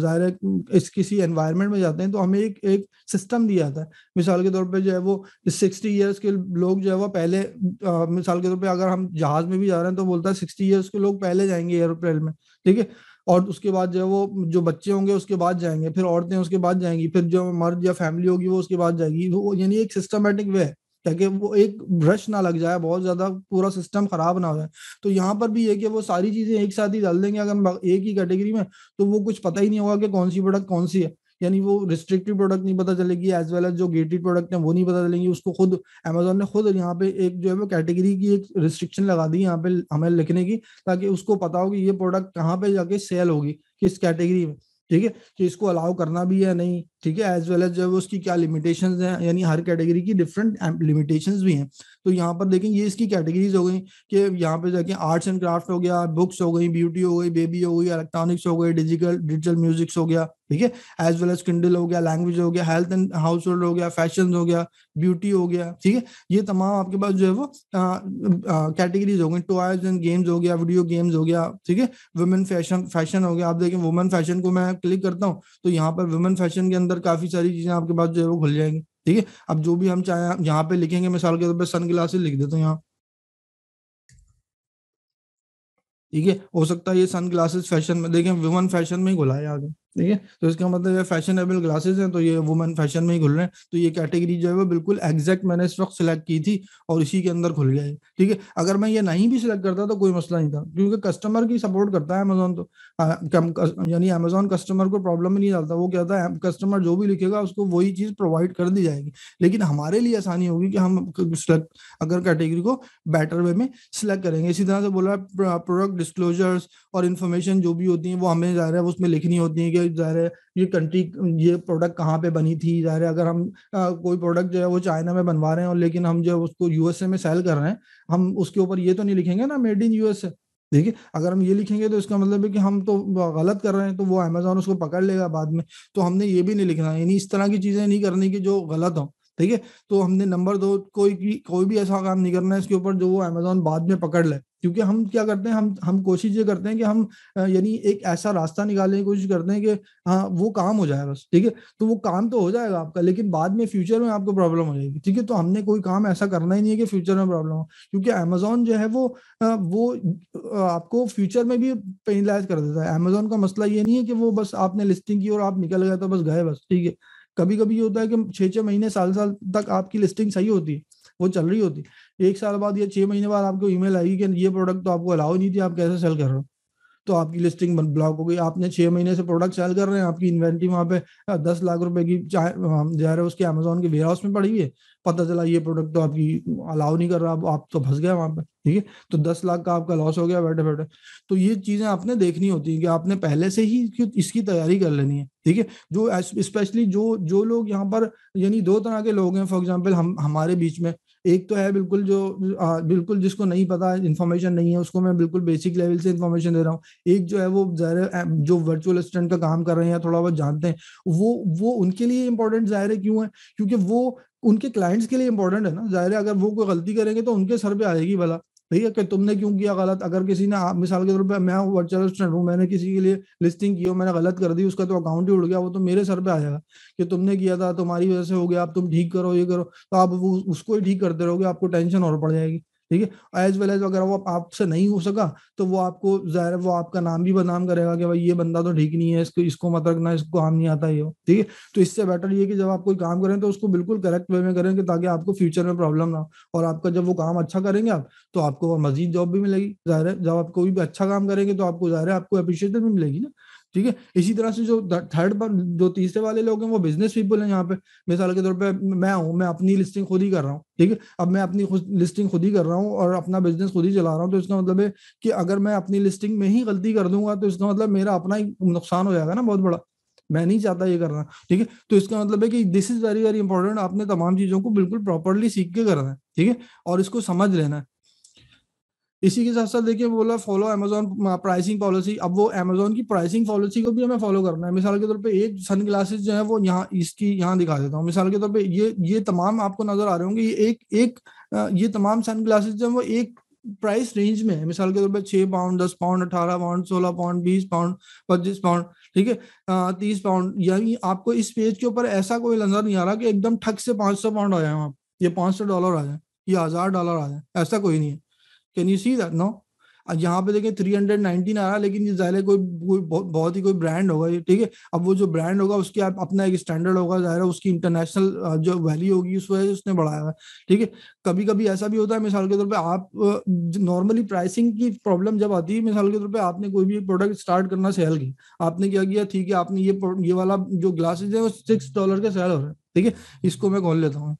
ज़ाहिर इस किसी एनवायरनमेंट में जाते हैं तो हमें एक एक सिस्टम दिया जाता है मिसाल के तौर पे जो है वो सिक्सटी इयर्स के लोग जो है वो पहले आ, मिसाल के तौर पे अगर हम जहाज में भी जा रहे हैं तो बोलता है सिक्सटी ईयर्स के लोग पहले जाएंगे एयरोप्लेन में ठीक है और उसके बाद जो है वो जो बच्चे होंगे उसके बाद जाएंगे फिर औरतें उसके बाद जाएंगी फिर जो मर्द या फैमिली होगी वो उसके बाद जाएगी वो यानी एक सिस्टमेटिक वे है ताकि वो एक ब्रश ना लग जाए बहुत ज्यादा पूरा सिस्टम खराब ना हो जाए तो यहाँ पर भी है कि वो सारी चीजें एक साथ ही डाल देंगे अगर एक ही कैटेगरी में तो वो कुछ पता ही नहीं होगा कि कौन सी प्रोडक्ट कौन सी है यानी वो रिस्ट्रिक्टिव प्रोडक्ट नहीं पता चलेगी एज वेल एज जो गेटेड प्रोडक्ट है वो नहीं पता चलेंगी उसको खुद अमेजोन ने खुद यहाँ पे एक जो है वो कैटेगरी की एक रिस्ट्रिक्शन लगा दी यहाँ पे हमें लिखने की ताकि उसको पता हो कि ये प्रोडक्ट कहाँ पे जाके सेल होगी किस कैटेगरी में ठीक है कि तो इसको अलाउ करना भी है नहीं ठीक है एज वेल एज जब उसकी क्या लिमिटेशन है यानी हर कैटेगरी की डिफरेंट लिमिटेशन um, भी हैं तो यहाँ पर देखें ये इसकी कैटेगरीज हो गई कि यहाँ पे जाके आर्ट्स एंड क्राफ्ट हो गया बुक्स हो गई ब्यूटी हो गई बेबी हो गई इलेक्ट्रॉनिक्स हो गई डिजिटल डिजिटल म्यूजिक्स हो गया ठीक है एज वेल एज किंडल हो गया लैंग्वेज हो गया हेल्थ एंड हाउस होल्ड हो गया फैशन हो गया ब्यूटी हो गया ठीक है ये तमाम आपके पास जो है वो कैटेगरीज हो गई टॉयज एंड गेम्स हो गया वीडियो गेम्स हो गया ठीक है वुमेन फैशन फैशन हो गया आप देखें वुमेन फैशन को मैं क्लिक करता हूँ तो यहाँ पर वुमेन फैशन के अंदर अंदर काफी सारी चीजें आपके पास जो है वो खुल जाएंगी ठीक है अब जो भी हम चाहे यहाँ पे लिखेंगे मिसाल के तौर पर सन ग्लासेस लिख देते हैं यहाँ ठीक है हो सकता है ये सन ग्लासेस फैशन में देखें वुमन फैशन में ही खुला है आगे ठीक है तो इसका मतलब ये फैशनेबल ग्लासेस हैं तो ये वुमेन फैशन में ही खुल रहे हैं तो ये कैटेगरी जो है वो बिल्कुल एग्जैक्ट मैंने इस वक्त सिलेक्ट की थी और इसी के अंदर खुल गया है ठीक है अगर मैं ये नहीं भी सिलेक्ट करता तो कोई मसला नहीं था क्योंकि कस्टमर की सपोर्ट करता है अमेजोन तो यानी अमेजोन कस्टमर को प्रॉब्लम ही नहीं डालता वो कहता है कस्टमर जो भी लिखेगा उसको वही चीज प्रोवाइड कर दी जाएगी लेकिन हमारे लिए आसानी होगी कि हम सिलेक्ट अगर कैटेगरी को बेटर वे में सिलेक्ट करेंगे इसी तरह से बोला प्रोडक्ट डिस्कलोजर्स और इन्फॉर्मेशन जो भी होती है वो हमें जा रहा है उसमें लिखनी होती है क्योंकि ज़ाहिर है ये कंट्री ये प्रोडक्ट कहाँ पे बनी थी ज़ाहिर है अगर हम आ, कोई प्रोडक्ट जो है वो चाइना में बनवा रहे हैं और लेकिन हम जो उसको यूएसए में सेल कर रहे हैं हम उसके ऊपर ये तो नहीं लिखेंगे ना मेड इन यूएसए देखिए अगर हम ये लिखेंगे तो इसका मतलब है कि हम तो गलत कर रहे हैं तो वो अमेजोन उसको पकड़ लेगा बाद में तो हमने ये भी नहीं लिखना यानी इस तरह की चीजें नहीं करनी की जो गलत हो ठीक है तो हमने नंबर दो कोई कोई भी ऐसा काम नहीं करना है इसके ऊपर जो वो अमेजोन बाद में पकड़ ले क्योंकि हम क्या करते हैं हम हम कोशिश ये करते हैं कि हम यानी एक ऐसा रास्ता निकालने की कोशिश करते हैं कि हाँ वो काम हो जाए बस ठीक है तो वो काम तो हो जाएगा आपका लेकिन बाद में फ्यूचर में आपको प्रॉब्लम हो जाएगी ठीक है तो हमने कोई काम ऐसा करना ही नहीं है कि फ्यूचर में प्रॉब्लम हो क्योंकि अमेजोन जो है वो वो आपको फ्यूचर में भी पेनलाइज कर देता है अमेजोन का मसला ये नहीं है कि वो बस आपने लिस्टिंग की और आप निकल गए तो बस गए बस ठीक है कभी कभी ये होता है कि छः छः महीने साल साल तक आपकी लिस्टिंग सही होती है वो चल रही होती एक साल बाद या छह महीने बाद आपको ईमेल आएगी कि ये प्रोडक्ट तो आपको अलाउ नहीं थी आप कैसे सेल कर रहे हो तो आपकी लिस्टिंग ब्लॉक हो गई आपने छह महीने से प्रोडक्ट सेल कर रहे हैं आपकी इन्वेंट्री वहाँ पे दस लाख रुपए की जा रहे उसके अमेजोन के वेयर हाउस में पड़ी हुई है पता चला ये प्रोडक्ट तो आपकी अलाउ नहीं कर रहा आप, आप तो फंस गए वहाँ पे ठीक है तो दस लाख का आपका लॉस हो गया बैठे बैठे तो ये चीज़ें आपने देखनी होती है कि आपने पहले से ही इसकी तैयारी कर लेनी है ठीक है जो स्पेशली जो जो लोग यहाँ पर यानी दो तरह के लोग हैं फॉर एग्जाम्पल हम हमारे बीच में एक तो है बिल्कुल जो आ, बिल्कुल जिसको नहीं पता इन्फॉर्मेशन नहीं है उसको मैं बिल्कुल बेसिक लेवल से इन्फॉर्मेशन दे रहा हूँ एक जो है वो ज़ाहिर जो वर्चुअल असिस्टेंट का काम कर रहे हैं या थोड़ा बहुत जानते हैं वो वो उनके लिए इंपॉर्टेंट ज़ाहिर है क्यों है क्योंकि वो उनके क्लाइंट्स के लिए इंपॉर्टेंट है ना ज़ाहिर है अगर वो कोई गलती करेंगे तो उनके सर पे आएगी भला ठीक है कि तुमने क्यों किया गलत अगर किसी ने मिसाल के तौर पर मैं वर्चुअल असिस्टेंट हूँ मैंने किसी के लिए लिस्टिंग की हो मैंने गलत कर दी उसका तो अकाउंट ही उड़ गया वो तो मेरे सर पे आ जाएगा कि तुमने किया था तुम्हारी वजह से हो गया अब तुम ठीक करो ये करो तो आप उसको ही ठीक करते रहोगे आपको टेंशन और पड़ जाएगी ठीक है एज वेल एज अगर वो आपसे नहीं हो सका तो वो आपको जाहिर वो आपका नाम भी बदनाम करेगा कि भाई ये बंदा तो ठीक नहीं है इसको इसको मत रखना इसको काम नहीं आता ये ठीक है तो इससे बेटर ये कि जब आप कोई काम करें तो उसको बिल्कुल करेक्ट वे में करें कि ताकि आपको फ्यूचर में प्रॉब्लम ना हो और आपका जब वो काम अच्छा करेंगे आप तो आपको मजीद जॉब भी मिलेगी जाहिर है जब आप कोई भी अच्छा काम करेंगे तो आपको जाहिर है आपको अप्रिशिएशन भी मिलेगी ना ठीक है इसी तरह से जो थर्ड पर जो तीसरे वाले लोग हैं वो बिजनेस पीपल हैं यहाँ पे मिसाल के तौर पे मैं हूँ मैं अपनी लिस्टिंग खुद ही कर रहा हूँ ठीक है अब मैं अपनी लिस्टिंग खुद ही कर रहा हूँ और अपना बिजनेस खुद ही चला रहा हूँ तो इसका मतलब है कि अगर मैं अपनी लिस्टिंग में ही गलती कर दूंगा तो इसका मतलब मेरा अपना ही नुकसान हो जाएगा ना बहुत बड़ा मैं नहीं चाहता ये करना ठीक है तो इसका मतलब है कि this is very very important आपने तमाम चीजों को बिल्कुल प्रॉपरली सीख के करना है ठीक है और इसको समझ लेना है इसी के साथ साथ देखिए बोला फॉलो अमेजोन प्राइसिंग पॉलिसी अब वो अमेजोन की प्राइसिंग पॉलिसी को भी हमें फॉलो करना है मिसाल के तौर पे एक सन ग्लासेस जो है वो यहाँ इसकी यहाँ दिखा देता हूँ मिसाल के तौर पे ये ये तमाम आपको नजर आ रहे होंगे ये एक एक ये तमाम सन ग्लासेस जो है वो एक प्राइस रेंज में है मिसाल के तौर पर छह पाउंड दस पाउंड अठारह पाउंड सोलह पाउंड बीस पाउंड पच्चीस पाउंड ठीक है तीस पाउंड यानी आपको इस पेज के ऊपर ऐसा कोई नजर नहीं आ रहा कि एकदम ठग से पांच सौ पाउंड आ जाए आप ये पांच सौ डॉलर आ जाए ये हजार डॉलर आ जाए ऐसा कोई नहीं है can you see that no यहाँ पे देखें थ्री हंड्रेड नाइनटीन आ रहा है लेकिन ये जाहिर कोई कोई बहुत ही कोई ब्रांड होगा ये ठीक है अब वो जो ब्रांड होगा उसके आप अपना एक स्टैंडर्ड होगा जाहिर है उसकी इंटरनेशनल जो वैल्यू होगी उस वजह से उसने बढ़ाया है ठीक है कभी कभी ऐसा भी होता है मिसाल के तौर पर आप नॉर्मली प्राइसिंग की प्रॉब्लम जब आती है मिसाल के तौर पर आपने कोई भी प्रोडक्ट स्टार्ट करना सेल की आपने क्या किया ठीक है आपने ये ये वाला जो ग्लासेज है वो सिक्स डॉलर का सेल हो रहा है ठीक है इसको मैं खोल लेता हूँ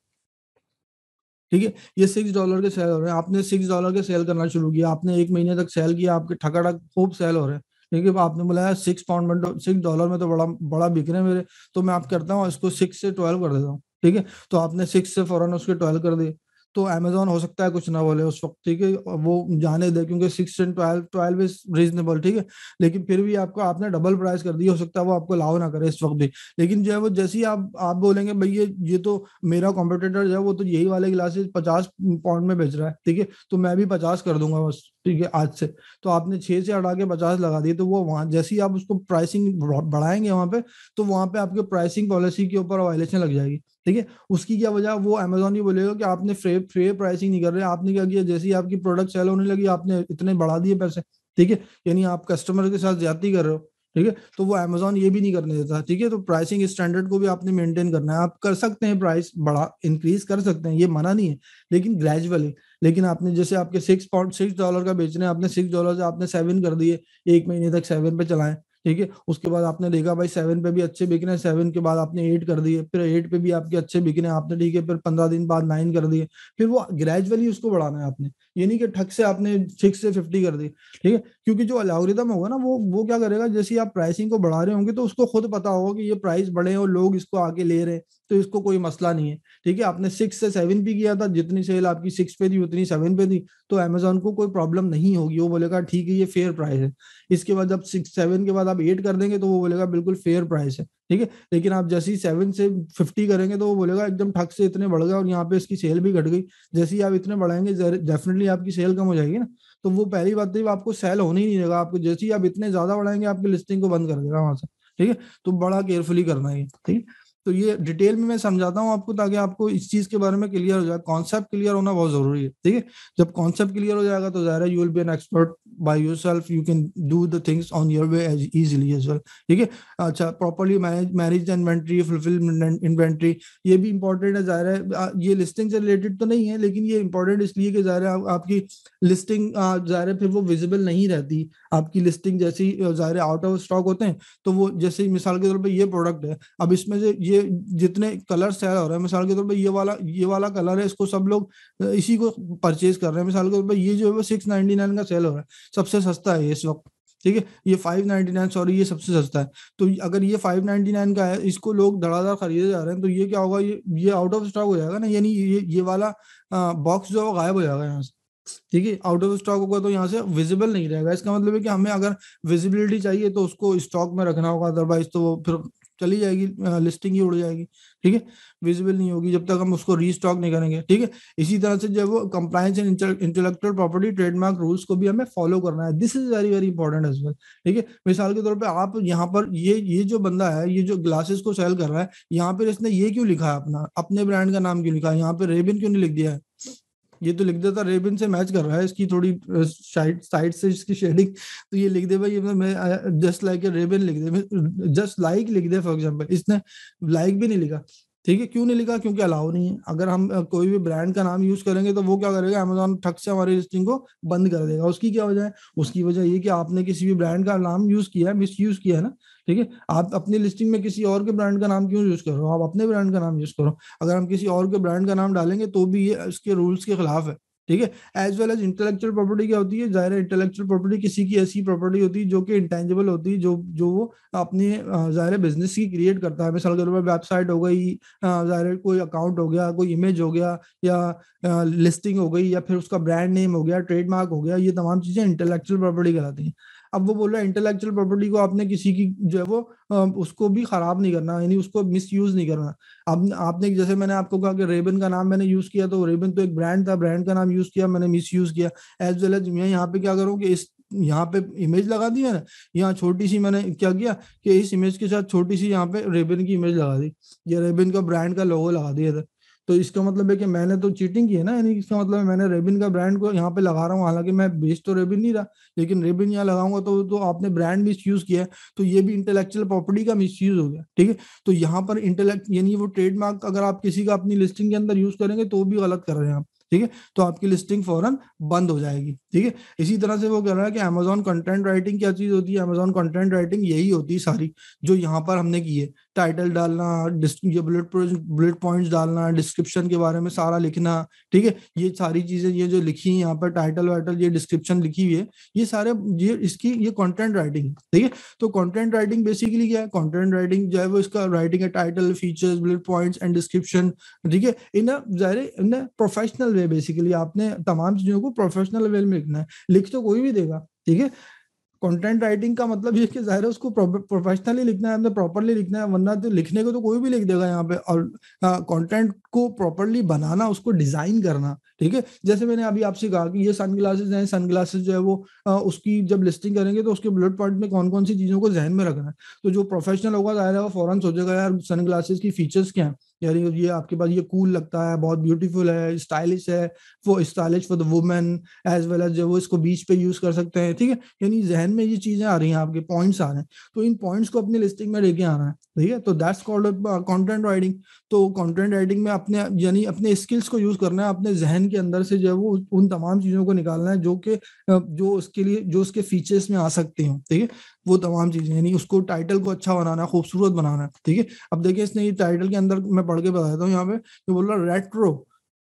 ठीक है ये सिक्स डॉलर के सेल हो रहे हैं आपने सिक्स डॉलर के सेल करना शुरू किया आपने एक महीने तक सेल किया आपके ठकाठक खूब सेल हो रहे हैं ठीक है आपने बोला सिक्स पाउंड में सिक्स तो, डॉलर में तो बड़ा बड़ा बिक रहे हैं मेरे तो मैं आप करता हूँ इसको सिक्स से ट्वेल्व कर देता हूँ ठीक है तो आपने सिक्स से फौरन उसके ट्वेल्व कर दिए तो अमेजोन हो सकता है कुछ ना बोले उस वक्त ठीक है वो जाने दे क्योंकि six and twelve twelve is reasonable ठीक है लेकिन फिर भी आपको आपने डबल प्राइस कर दिया हो सकता है वो आपको लाओ ना करे इस वक्त भी लेकिन जो है वो जैसे ही आप आप बोलेंगे भाई ये ये तो मेरा कॉम्पिटेटर जो है वो तो यही वाले ग्लासेस पचास पाउंड में बेच रहा है ठीक है तो मैं भी पचास कर दूंगा बस ठीक है आज से तो आपने छह से हटा के पचास लगा दिए तो वो वहां जैसे ही आप उसको प्राइसिंग बढ़ाएंगे वहाँ पे तो वहाँ पे आपके प्राइसिंग पॉलिसी के ऊपर वायलेशन लग जाएगी ठीक है उसकी क्या वजह वो अमेजोन ही बोलेगा कि आपने फ्रे फ्रे प्राइसिंग नहीं कर रहे आपने क्या किया जैसे ही आपकी प्रोडक्ट सेल होने लगी आपने इतने बढ़ा दिए पैसे ठीक है यानी आप कस्टमर के साथ ज्यादा कर रहे हो ठीक है तो वो अमेजोन ये भी नहीं करने देता ठीक है तो प्राइसिंग स्टैंडर्ड को भी आपने मेंटेन करना है आप कर सकते हैं प्राइस बढ़ा इंक्रीज कर सकते हैं ये मना नहीं है लेकिन ग्रेजुअली लेकिन आपने जैसे आपके सिक्स पॉइंट सिक्स डॉलर का बेच रहे हैं आपने सिक्स डॉलर से आपने सेवन कर दिए एक महीने तक सेवन पे चलाएं ठीक है उसके बाद आपने देखा भाई सेवन पे भी अच्छे बिकने सेवन के बाद आपने एट कर दिए फिर एट पे भी आपके अच्छे बिकने आपने ठीक है फिर पंद्रह दिन बाद नाइन कर दिए फिर वो ग्रेजुअली उसको बढ़ाना है आपने ये नहीं कि ठग से आपने सिक्स से फिफ्टी कर दी ठीक है क्योंकि जो अलाउरिदम होगा ना वो वो क्या करेगा जैसे आप प्राइसिंग को बढ़ा रहे होंगे तो उसको खुद पता होगा कि ये प्राइस बढ़े और लोग इसको आगे ले रहे हैं तो इसको कोई मसला नहीं है ठीक है आपने सिक्स से सेवन भी किया था जितनी सेल आपकी सिक्स पे थी उतनी सेवन पे थी तो अमेजोन को कोई प्रॉब्लम नहीं होगी वो बोलेगा ठीक है ये फेयर प्राइस है इसके बाद जब सिक्स सेवन के बाद आप एट कर देंगे तो वो बोलेगा बिल्कुल फेयर प्राइस है ठीक है लेकिन आप जैसे ही सेवन से फिफ्टी करेंगे तो वो बोलेगा एकदम ठग से इतने बढ़ गए और यहाँ पे इसकी सेल भी घट गई जैसे ही आप इतने बढ़ाएंगे डेफिनेटली आपकी सेल कम हो जाएगी ना तो वो पहली बात थी तो आपको सेल होने ही नहीं देगा आपको जैसे ही आप इतने ज्यादा बढ़ाएंगे आपकी लिस्टिंग को बंद कर देगा वहां से ठीक है तो बड़ा केयरफुली करना है ठीक है तो ये डिटेल में मैं समझाता हूँ आपको ताकि आपको इस चीज के बारे में क्लियर हो जाए कॉन्सेप्ट क्लियर होना बहुत जरूरी है ठीक है जब कॉन्सेप्ट क्लियर हो जाएगा तो जाहिर है you will be an expert by yourself you can do the things on your way as easily as well ठीक है अच्छा properly manage manage inventory fulfil inventory ये भी इंपॉर्टेंट है जाहिर है ये लिस्टिंग से रिलेटेड तो नहीं है लेकिन ये इंपॉर्टेंट इसलिए कि जाहिर है आप, आपकी लिस्टिंग जाहिर है फिर वो विजिबल नहीं रहती आपकी लिस्टिंग जैसी जाहिर आउट ऑफ स्टॉक होते हैं तो वो जैसे मिसाल के तौर पर ये प्रोडक्ट है अब इसमें से ये ये जितने कलर सेल हो रहे हैं मिसाल के तौर पर ये वाला ये वाला कलर है इसको सब लोग इसी को परचेज कर रहे हैं मिसाल के तौर पर ये जो है वो सिक्स नाइनटी नाइन का सेल हो रहा है सबसे सस्ता है इस वक्त ठीक है ये फाइव नाइनटी नाइन सॉरी ये सबसे सस्ता है तो अगर ये फाइव नाइनटी नाइन का है इसको लोग धड़ाधड़ खरीदे जा रहे हैं तो ये क्या होगा ये ये आउट ऑफ स्टॉक हो जाएगा ना यानी ये ये वाला बॉक्स जो है वो गायब हो जाएगा यहाँ से ठीक है आउट ऑफ स्टॉक होगा तो यहाँ से विजिबल नहीं रहेगा इसका मतलब है कि हमें अगर विजिबिलिटी चाहिए तो उसको स्टॉक में रखना होगा अदरवाइज तो वो फिर चली जाएगी लिस्टिंग ही उड़ जाएगी ठीक है विजिबल नहीं होगी जब तक हम उसको रीस्टॉक नहीं करेंगे ठीक है इसी तरह से जब वो compliance and intellectual property trademark rules को भी हमें फॉलो करना है this is very very important as well ठीक है मिसाल के तौर पर आप यहाँ पर ये ये जो बंदा है ये जो ग्लासेस को सेल कर रहा है यहाँ पर इसने ये क्यों लिखा है अपना अपने ब्रांड का नाम क्यों लिखा है यहाँ पे रेबिन क्यों नहीं लिख दिया है ये तो लिख देता रेबिन से मैच कर रहा है इसकी थोड़ी साइड साइड से इसकी शेडिंग तो ये लिख दे भाई मैं जस्ट लाइक रेबिन लिख दे जस्ट लाइक लिख दे फॉर एग्जाम्पल इसने लाइक भी नहीं लिखा ठीक है क्यों नहीं लिखा क्योंकि अलाउ नहीं है अगर हम कोई भी ब्रांड का नाम यूज करेंगे तो वो क्या करेगा अमेजोन ठक से हमारी लिस्टिंग को बंद कर देगा उसकी क्या वजह है उसकी वजह ये कि आपने किसी भी ब्रांड का नाम यूज किया है मिस यूज किया है ना ठीक है आप अपनी लिस्टिंग में किसी और के ब्रांड का नाम क्यों यूज करो आप अपने ब्रांड का नाम यूज करो अगर हम किसी और के ब्रांड का नाम डालेंगे तो भी ये इसके रूल्स के खिलाफ है ठीक है as well as intellectual property क्या होती है जाहिर इंटेलेक्चुअल प्रॉपर्टी किसी की ऐसी प्रॉपर्टी होती है जो कि इंटेंजिबल होती है जो जो वो अपने जाहिर बिजनेस की क्रिएट करता है मिसाल के तौर पर वेबसाइट हो गई जाहिर कोई अकाउंट हो गया कोई इमेज हो गया या लिस्टिंग हो गई या फिर उसका ब्रांड नेम हो गया ट्रेडमार्क हो गया ये तमाम चीजें इंटेलेक्चुअल प्रॉपर्टी कहलाती हैं अब वो बोल रहा है इंटेलेक्चुअल प्रॉपर्टी को आपने किसी की जो है वो उसको भी खराब नहीं करना यानी उसको मिस यूज नहीं करना अब आपने जैसे मैंने आपको कहा कि रेबन का नाम मैंने यूज किया तो रेबन तो एक ब्रांड था ब्रांड का नाम यूज किया मैंने मिस यूज किया एज वेल एज मैं यहाँ पे क्या करूँ कि इस यहाँ पे इमेज लगा दी मैंने यहाँ छोटी सी मैंने क्या किया कि इस इमेज के साथ छोटी सी यहाँ पे रेबन की इमेज लगा दी या रेबन का ब्रांड का लोगो लगा दिया था तो इसका मतलब है कि मैंने तो चीटिंग की है ना यानी इसका मतलब है मैंने रेबिन का ब्रांड को यहाँ पे लगा रहा हूँ हालांकि मैं बेच तो रेबिन नहीं रहा लेकिन रेबिन यहाँ लगाऊंगा तो तो आपने ब्रांड मिस यूज किया है तो ये भी इंटेलेक्चुअल प्रॉपर्टी का मिस यूज हो गया ठीक है तो यहाँ पर इंटेलेक्ट यानी वो ट्रेडमार्क अगर आप किसी का अपनी लिस्टिंग के अंदर यूज करेंगे तो भी गलत कर रहे हैं आप ठीक है तो आपकी लिस्टिंग फौरन बंद हो जाएगी ठीक है इसी तरह से वो कह रहा है कि अमेजोन कंटेंट राइटिंग क्या चीज होती है अमेजोन कंटेंट राइटिंग यही होती है सारी जो यहाँ पर हमने की है टाइटल डालना ये बुलेट बुलेट पॉइंट्स डालना डिस्क्रिप्शन के बारे में सारा लिखना ठीक है ये सारी चीजें ये जो लिखी है यहाँ पर टाइटल वाइटल ये डिस्क्रिप्शन लिखी हुई है ये सारे ये इसकी ये कंटेंट राइटिंग ठीक है तो कंटेंट राइटिंग बेसिकली क्या है कंटेंट राइटिंग जो है वो इसका राइटिंग है title features bullet points and description ठीक है इन जाहिर इन प्रोफेशनल वे बेसिकली आपने तमाम चीजों को प्रोफेशनल वे में लिखना है लिख तो कोई भी देगा ठीक है कंटेंट राइटिंग का मतलब ये कि जाहिर है उसको प्रोफेशनली लिखना है प्रॉपरली लिखना है वरना तो लिखने को तो कोई भी लिख देगा यहाँ पे और कंटेंट हाँ, को प्रॉपरली बनाना उसको डिजाइन करना ठीक है जैसे मैंने अभी आपसे कहा कि ये सन ग्लासेज हैं सन ग्लासेज जो है वो आ, हाँ, उसकी जब लिस्टिंग करेंगे तो उसके ब्लड पॉइंट में कौन कौन सी चीजों को जहन में रखना है तो जो प्रोफेशनल होगा जाहिर है वो फॉरन सोचेगा यार सन ग्लासेज की फीचर्स क्या है यानी ये आपके पास ये कूल लगता है बहुत ब्यूटीफुल है स्टाइलिश है वो stylish for the women as well as वो इसको बीच पे यूज कर सकते हैं ठीक है यानी जहन में ये चीजें आ रही हैं आपके पॉइंट्स आ रहे हैं तो इन पॉइंट्स को अपनी लिस्टिंग में लेके आना है ठीक है तो दैट्स कॉल्ड कॉन्टेंट राइटिंग तो कॉन्टेंट राइटिंग में अपने यानी अपने स्किल्स को यूज करना है अपने जहन के अंदर से जो है वो उन तमाम चीजों को निकालना है जो कि uh, जो उसके लिए जो उसके फीचर्स में आ सकते हैं ठीक है वो तमाम चीजें यानी उसको टाइटल को अच्छा बनाना है खूबसूरत बनाना है ठीक है अब देखिए इसने ये टाइटल के अंदर मैं पढ़ के बताता हूँ यहाँ पे ये बोल रहा रेट्रो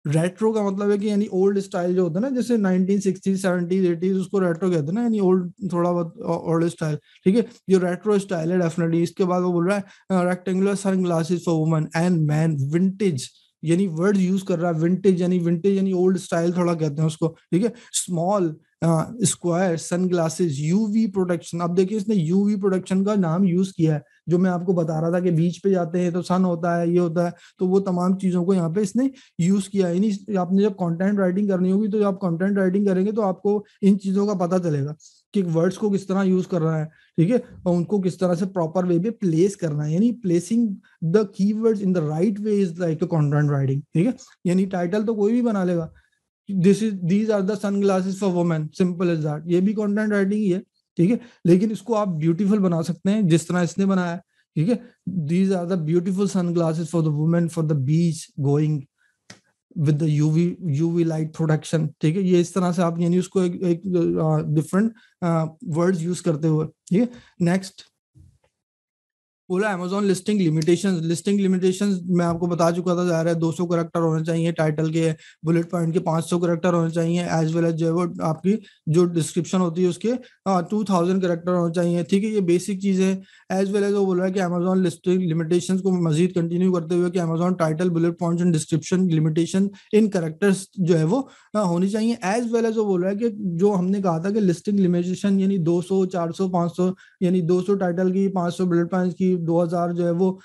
रेट्रो का मतलब है कि यानी ओल्ड स्टाइल जो होता है ना जैसे सिक्सटीज सेवेंटीज एटीज उसको रेट्रो कहते हैं ना यानी ओल्ड थोड़ा बहुत ओल्ड स्टाइल ठीक है जो रेट्रो स्टाइल है डेफिनेटली इसके बाद वो बोल रहा है rectangular sun glasses for woman and man vintage यानी वर्ड यूज कर रहा है विंटेज यानी विंटेज यानी ओल्ड स्टाइल थोड़ा कहते हैं उसको ठीक है small square sun U UV production अब देखिए इसने यूवी प्रोडक्शन का नाम यूज किया है जो मैं आपको बता रहा था कि बीच पे जाते हैं तो सन होता है ये होता है तो वो तमाम चीजों को यहाँ पे इसने यूज किया है आपने जब कंटेंट राइटिंग करनी होगी तो आप कंटेंट राइटिंग करेंगे तो आपको इन चीजों का पता चलेगा कि वर्ड्स को किस तरह यूज करना है ठीक है और उनको किस तरह से प्रॉपर वे पे प्लेस करना है यानी placing the key in the right way is like content writing ठीक है यानी टाइटल तो कोई भी बना लेगा this is these are the sunglasses for women simple is that ये भी कॉन्टेंट राइटिंग ही है ठीक है लेकिन इसको आप ब्यूटीफुल बना सकते हैं जिस तरह इसने बनाया ठीक है these are the beautiful glasses for the women for the beach going with the UV UV light production ठीक है ये इस तरह से आप यानी उसको एक डिफरेंट वर्ड्स यूज करते हुए ठीक है नेक्स्ट बोला Amazon listing limitation listing limitation मैं आपको बता चुका था जा रहा है सौ करेक्टर होने चाहिए टाइटल के बुलेट पॉइंट के पांच सौ करेक्टर होने चाहिए एज वेल एज जो वो आपकी जो डिस्क्रिप्शन होती है उसके टू थाउजेंड करेक्टर होने चाहिए ठीक है ये बेसिक चीज़ है एज वेल एज वो बोल रहा है कि अमेजोन लिस्टिंग लिमिटेशन को मजीद कंटिन्यू करते हुए कि Amazon title bullet point and description limitation in characters जो है वो हाँ, होनी चाहिए एज वेल एज वो बोल रहा है कि जो हमने कहा था कि लिस्टिंग लिमिटेशन यानी दो चार सौ पांच सौ यानी दो सौ टाइटल की सौ बुलेट पॉइंट की करीब 2000 जो है वो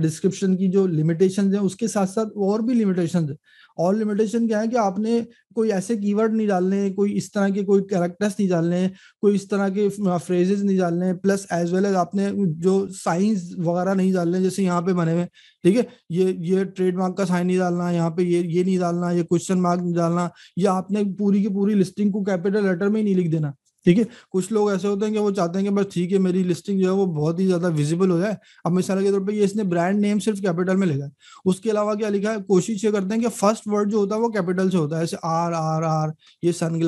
डिस्क्रिप्शन की जो लिमिटेशन है उसके साथ साथ और भी लिमिटेशन है और लिमिटेशन क्या है कि आपने कोई ऐसे कीवर्ड नहीं डालने कोई इस तरह के कोई कैरेक्टर्स नहीं डालने कोई इस तरह के फ्रेजेस नहीं डालने प्लस एज वेल एज आपने जो साइंस वगैरह नहीं डालने जैसे यहाँ पे बने हुए ठीक है ये ये ट्रेडमार्क का साइन नहीं डालना यहाँ पे ये ये नहीं डालना ये क्वेश्चन मार्क नहीं डालना या आपने पूरी की पूरी लिस्टिंग को कैपिटल लेटर में ही नहीं लिख देना ठीक है कुछ लोग ऐसे होते हैं कि वो चाहते हैं कि बस ठीक है मेरी लिस्टिंग जो है वो बहुत ही ज्यादा विजिबल हो जाए अब मिसाल के तौर पर ये इसने ब्रांड नेम सिर्फ कैपिटल में लिखा है उसके अलावा क्या लिखा है कोशिश ये करते हैं कि फर्स्ट वर्ड जो होता है वो कैपिटल से होता है ऐसे आर आर आर ये सन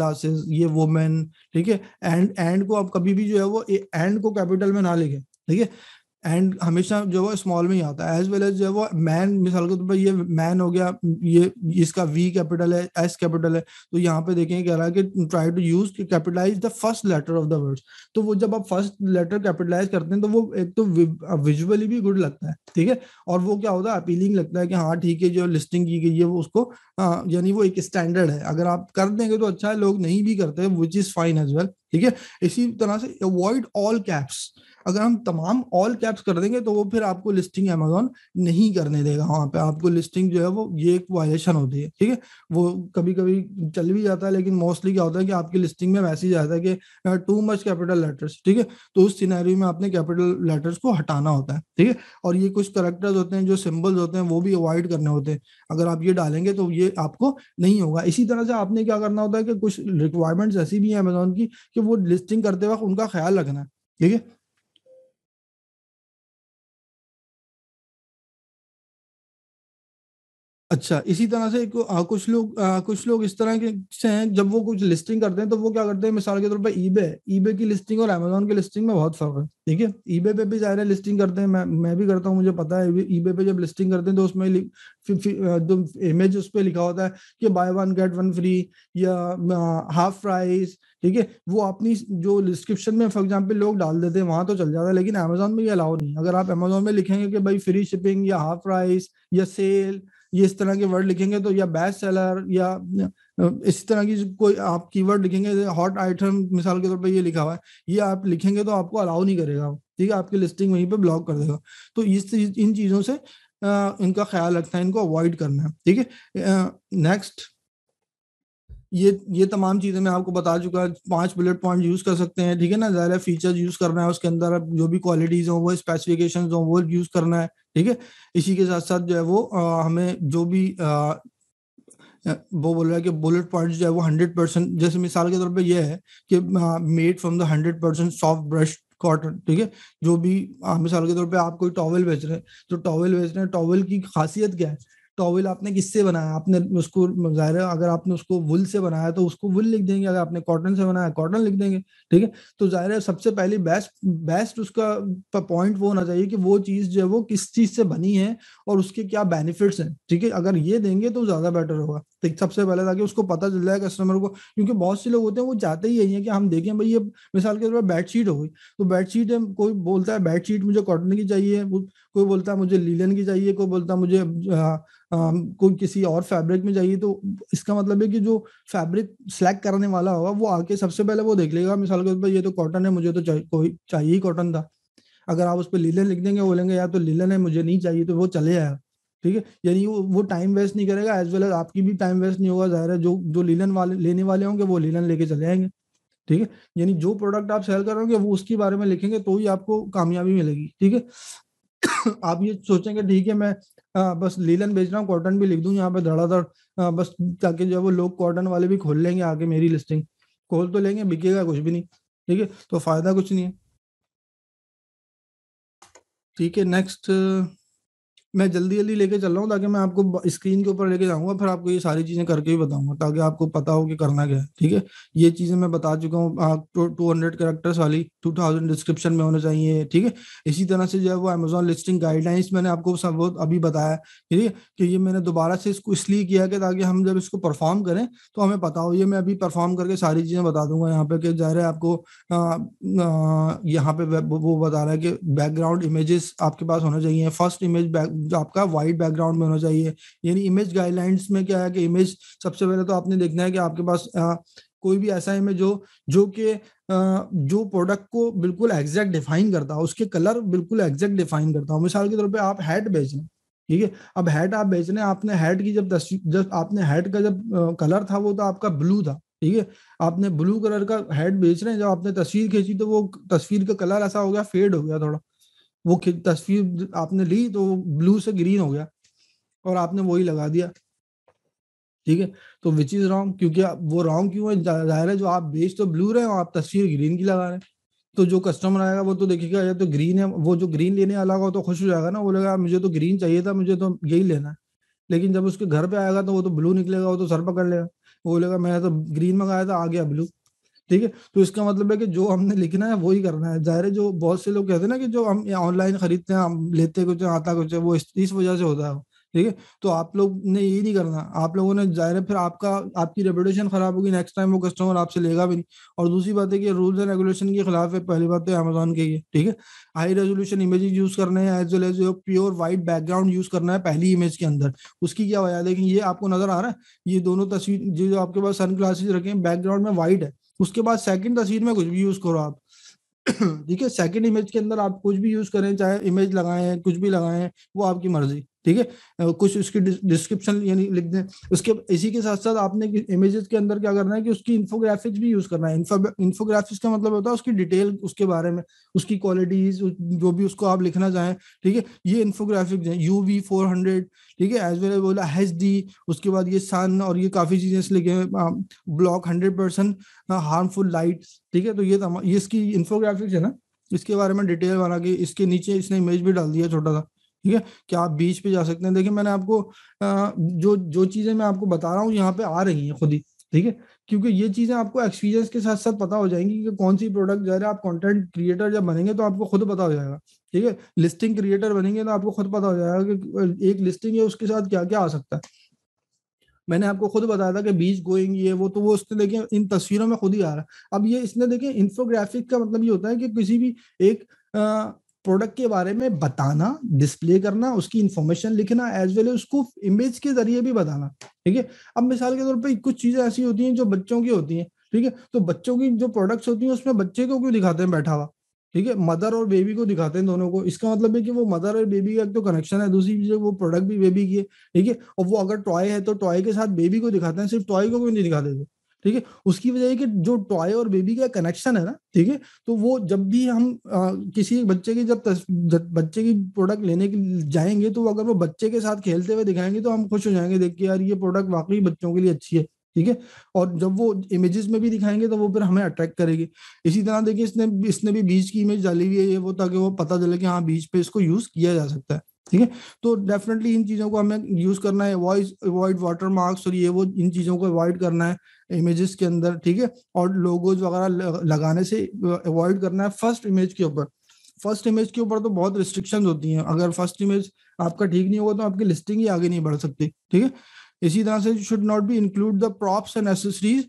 ये वोमेन ठीक है एंड एंड को आप कभी भी जो है वो एंड को कैपिटल में ना लिखे ठीक है एंड हमेशा जो है स्मॉल में ही आता है एज वेल एज जो वो मैन मिसाल के तौर पर ये मैन हो गया ये इसका वी कैपिटल है एस कैपिटल है तो यहाँ पे देखें कह रहा है कि try to use capitalize the first letter of the words तो वो जब आप फर्स्ट लेटर कैपिटलाइज करते हैं तो वो एक तो विजुअली uh, भी गुड लगता है ठीक है और वो क्या होता है अपीलिंग लगता है कि हाँ ठीक है जो लिस्टिंग की गई है वो उसको हाँ, यानी वो एक स्टैंडर्ड है अगर आप कर देंगे तो अच्छा है लोग नहीं भी करते which is fine as well ठीक है इसी तरह से अवॉइड ऑल कैप्स अगर हम तमाम ऑल कैप्स कर देंगे तो वो फिर आपको लिस्टिंग अमेजोन नहीं करने देगा वहां पे आपको लिस्टिंग जो है वो ये एक वायलेशन होती है ठीक है वो कभी कभी चल भी जाता है लेकिन मोस्टली क्या होता है कि आपकी लिस्टिंग में मैसेज आता है कि टू मच कैपिटल लेटर्स ठीक है तो उस सीनारी में आपने कैपिटल लेटर्स को हटाना होता है ठीक है और ये कुछ करेक्टर्स होते हैं जो सिम्बल्स होते हैं वो भी अवॉइड करने होते हैं अगर आप ये डालेंगे तो ये आपको नहीं होगा इसी तरह से आपने क्या करना होता है कि कुछ रिक्वायरमेंट्स ऐसी भी हैं अमेजोन की कि वो लिस्टिंग करते वक्त उनका ख्याल रखना है ठीक है अच्छा इसी तरह से आ, कुछ लोग आ, कुछ लोग इस तरह के से हैं जब वो कुछ लिस्टिंग करते हैं तो वो क्या करते हैं मिसाल के तौर पर ईबे ईबे की लिस्टिंग और अमेजोन की लिस्टिंग में बहुत फर्क है ठीक है ईबे पे भी जाहिर लिस्टिंग करते हैं मैं मैं भी करता हूँ मुझे पता है ईबे पे जब लिस्टिंग करते हैं तो उसमें इमेज उस पर लिखा होता है कि buy one get one free या हाफ प्राइस ठीक है वो अपनी जो डिस्क्रिप्शन में फॉर एग्जाम्पल लोग डाल देते हैं वहां तो चल जाता है लेकिन अमेजोन में ये अलाउ नहीं अगर आप अमेजोन में लिखेंगे कि भाई फ्री शिपिंग या हाफ प्राइस या सेल ये इस तरह के वर्ड लिखेंगे तो या बेस्ट सेलर या इस तरह की कोई आप कीवर्ड लिखेंगे हॉट आइटम मिसाल के तौर पर ये लिखा हुआ है ये आप लिखेंगे तो आपको अलाउ नहीं करेगा ठीक है आपकी लिस्टिंग वहीं पे ब्लॉक कर देगा तो इस इन चीज़ों से इनका ख्याल रखना है इनको अवॉइड करना है ठीक है नेक्स्ट ये ये तमाम चीजें मैं आपको बता चुका पांच बुलेट पॉइंट यूज कर सकते हैं ठीक है ना ज्यादा फीचर यूज करना है उसके अंदर जो भी क्वालिटीज हो वो स्पेसिफिकेशन हो वो यूज करना है ठीक है इसी के साथ साथ जो है वो आ, हमें जो भी आ, वो बोल रहा है कि बुलेट पॉइंट जो है वो हंड्रेड परसेंट जैसे मिसाल के तौर पर यह है कि made from the hundred percent soft brush cotton ठीक है जो भी मिसाल के तौर पर आप कोई टॉवल बेच रहे हैं तो टॉवल बेच रहे हैं टॉवल की खासियत क्या है टॉवल आपने किससे बनाया आपने उसको जाहिर है अगर आपने उसको वुल से बनाया तो उसको वुल लिख देंगे अगर आपने कॉटन से बनाया कॉटन लिख देंगे ठीक है तो जाहिर है सबसे पहले बेस्ट बेस्ट उसका पॉइंट वो होना चाहिए कि वो चीज़ जो है वो किस चीज़ से बनी है और उसके क्या बेनिफिट्स हैं ठीक है अगर ये देंगे तो ज़्यादा बेटर होगा ठीक सबसे पहले ताकि उसको पता चल जाए कस्टमर को क्योंकि बहुत से लोग होते हैं वो चाहते ही यही है कि हम देखें भाई ये मिसाल के तौर पर बेडशीट हो गई तो बेडशीट है कोई बोलता है बेडशीट मुझे कॉटन की चाहिए कोई बोलता है मुझे लीलन की चाहिए कोई बोलता है मुझे हाँ, कोई किसी और फैब्रिक में जाइए तो इसका मतलब है कि जो फैब्रिक सेलेक्ट करने वाला होगा वो आके सबसे पहले वो देख लेगा मिसाल के तौर पर ये तो कॉटन है मुझे तो कोई चाहिए ही कॉटन था अगर आप उस पर लीलन लिख देंगे बोलेंगे यार तो लीलन है मुझे नहीं चाहिए तो वो चले आएगा ठीक है यानी वो वो टाइम वेस्ट नहीं करेगा एज वेल एज आपकी भी टाइम वेस्ट नहीं होगा जाहिर है जो जो लीलन वाले लेने वाले होंगे वो लीलन लेके चले आएंगे ठीक है यानी जो प्रोडक्ट आप सेल करोगे वो उसके बारे में लिखेंगे तो ही आपको कामयाबी मिलेगी ठीक है आप ये सोचेंगे ठीक है मैं आ, हाँ, बस लीलन बेच रहा हूँ कॉटन भी लिख दूँ यहाँ पे धड़ाधड़ हाँ, बस ताकि जो है वो लोग कॉटन वाले भी खोल लेंगे आके मेरी लिस्टिंग खोल तो लेंगे बिकेगा कुछ भी नहीं ठीक है तो फायदा कुछ नहीं है ठीक है नेक्स्ट मैं जल्दी जल्दी लेके चल रहा हूँ ताकि मैं आपको स्क्रीन के ऊपर लेके जाऊंगा फिर आपको ये सारी चीजें करके ही बताऊंगा ताकि आपको पता हो कि करना क्या है ठीक है ये चीजें मैं बता चुका हूँ टू हंड्रेड करेक्टर्स वाली टू थाउजेंड डिस्क्रिप्शन में होने चाहिए ठीक है इसी तरह से जो है वो अमेजोन लिस्टिंग गाइडलाइंस मैंने आपको सब अभी बताया ठीक है कि ये मैंने दोबारा से इसको इसलिए किया कि ताकि हम जब इसको परफॉर्म करें तो हमें पता हो ये मैं अभी परफॉर्म करके सारी चीजें बता दूंगा यहाँ पे कि जाहिर है आपको यहाँ पे वो बता रहा है कि बैकग्राउंड इमेजेस आपके पास होने चाहिए फर्स्ट इमेज जो आपका वाइट बैकग्राउंड में होना चाहिए यानी इमेज गाइडलाइंस में क्या है कि इमेज सबसे पहले तो आपने देखना है कि आपके पास आ, कोई भी ऐसा इमेज हो जो कि जो प्रोडक्ट को बिल्कुल एग्जैक्ट डिफाइन करता हो उसके कलर बिल्कुल एग्जैक्ट डिफाइन करता हो मिसाल के तौर पर आप हैड बेच रहे हैं ठीक है अब हैट आप बेच रहे हैं आपने हेड की जब तस्वीर जब आपने हेड का जब कलर था वो तो आपका ब्लू था ठीक है आपने ब्लू कलर का हेड बेच रहे हैं जब आपने तस्वीर खींची तो वो तस्वीर का कलर ऐसा हो गया फेड हो गया थोड़ा वो तस्वीर आपने ली तो ब्लू से ग्रीन हो गया और आपने वही लगा दिया ठीक है तो विच इज रॉन्ग क्योंकि वो रॉन्ग क्यों है जाहिर है जो आप बेच तो ब्लू रहे हो आप तस्वीर ग्रीन की लगा रहे हैं तो जो कस्टमर आएगा वो तो देखेगा या तो ग्रीन है वो जो ग्रीन लेने वाला होगा तो खुश हो जाएगा ना वो लगा मुझे तो ग्रीन चाहिए था मुझे तो यही लेना है लेकिन जब उसके घर पे आएगा तो वो तो ब्लू निकलेगा वो तो सर पकड़ लेगा वो लेगा मैंने तो ग्रीन मंगाया था आ गया ब्लू ठीक है तो इसका मतलब है कि जो हमने लिखना है वही करना है जाहिर है जो बहुत से लोग कहते हैं ना कि जो हम ऑनलाइन खरीदते हैं हम लेते कुछ आता कुछ है वो इस, वजह से होता है ठीक है तो आप लोग ने ये नहीं करना आप लोगों ने जाहिर है फिर आपका आपकी रेपुटेशन खराब होगी नेक्स्ट टाइम वो कस्टमर आपसे लेगा भी नहीं और दूसरी बात है कि रूल्स एंड रेगुलेशन के खिलाफ है पहली बात तो अमेजोन के ही ठीक है हाई रेजोल्यूशन इमेज यूज करने हैं as well as pure white background use करना है पहली इमेज के अंदर उसकी क्या वजह लेकिन ये आपको नजर आ रहा है ये दोनों तस्वीर जो आपके पास सन ग्लासेज रखे हैं बैकग्राउंड में व्हाइट है उसके बाद सेकंड तस्वीर में कुछ भी यूज करो आप ठीक है सेकंड इमेज के अंदर आप कुछ भी यूज करें चाहे इमेज लगाएं कुछ भी लगाएं वो आपकी मर्जी ठीक है कुछ उसकी डिस्क्रिप्शन यानी लिख दें उसके इसी के साथ साथ आपने इमेजेस के अंदर क्या करना है कि उसकी इन्फोग्राफिक्स भी यूज करना है इन्फोग्राफिक्स का मतलब होता है उसकी डिटेल उसके बारे में उसकी क्वालिटीज जो भी उसको आप लिखना चाहें ठीक है ये इन्फोग्राफिक्स हैं यू वी फोर हंड्रेड ठीक है एज वेल बोला एच डी उसके बाद ये सन और ये काफी चीजें लिखे हैं block hundred percent harmful light ठीक है तो ये ये इसकी इन्फोग्राफिक्स है ना इसके बारे में डिटेल बना के इसके नीचे इसने इमेज भी डाल दिया छोटा सा ठीक है क्या आप बीच पे जा सकते हैं देखिए मैंने आपको जो जो चीजें मैं आपको बता रहा हूँ यहाँ पे आ रही हैं खुद ही ठीक है क्योंकि ये चीजें आपको एक्सपीरियंस के साथ साथ पता हो जाएंगी कि कौन सी प्रोडक्ट जा रहे आप कंटेंट क्रिएटर जब बनेंगे तो आपको खुद पता हो जाएगा ठीक है लिस्टिंग क्रिएटर बनेंगे तो आपको खुद पता हो जाएगा कि एक लिस्टिंग है उसके साथ क्या क्या आ सकता है मैंने आपको खुद बताया था कि बीच गोइंग ये वो तो वो उसने देखिए इन तस्वीरों में खुद ही आ रहा है अब ये इसने देखिए इन्फोग्राफिक का मतलब ये होता है कि किसी भी एक प्रोडक्ट के बारे में बताना डिस्प्ले करना उसकी इंफॉर्मेशन लिखना एज वेल एज उसको इमेज के जरिए भी बताना ठीक है अब मिसाल के तौर पर कुछ चीजें ऐसी होती हैं जो बच्चों की होती हैं ठीक है तो बच्चों की जो प्रोडक्ट्स होती हैं उसमें बच्चे को क्यों दिखाते हैं बैठा हुआ ठीक है मदर और बेबी को दिखाते हैं दोनों को इसका मतलब है कि वो मदर और बेबी का एक तो कनेक्शन है दूसरी चीज वो प्रोडक्ट भी बेबी की है ठीक है और वो अगर टॉय है तो टॉय के साथ बेबी को दिखाते हैं सिर्फ टॉय को क्यों नहीं दिखाते थे ठीक है उसकी वजह कि जो टॉय और बेबी का कनेक्शन है ना ठीक है तो वो जब भी हम आ, किसी बच्चे की जब, तस, बच्चे की प्रोडक्ट लेने के जाएंगे तो अगर वो बच्चे के साथ खेलते हुए दिखाएंगे तो हम खुश हो जाएंगे देख के यार ये प्रोडक्ट वाकई बच्चों के लिए अच्छी है ठीक है और जब वो इमेजेस में भी दिखाएंगे तो वो फिर हमें अट्रैक्ट करेगी इसी तरह देखिए इसने इसने भी बीच की इमेज डाली हुई है ये वो ताकि वो पता चले कि हाँ बीच पे इसको यूज किया जा सकता है ठीक है तो डेफिनेटली इन चीजों को हमें यूज करना है वॉइस अवॉइड वाटर मार्क्स और ये वो इन चीजों को अवॉइड करना है इमेजेस के अंदर ठीक है और लोगोज वगैरह लगाने से अवॉइड करना है फर्स्ट इमेज के ऊपर फर्स्ट इमेज के ऊपर तो बहुत रिस्ट्रिक्शन होती हैं अगर फर्स्ट इमेज आपका ठीक नहीं होगा तो आपकी लिस्टिंग ही आगे नहीं बढ़ सकती ठीक है इसी तरह से you should not be include the props and accessories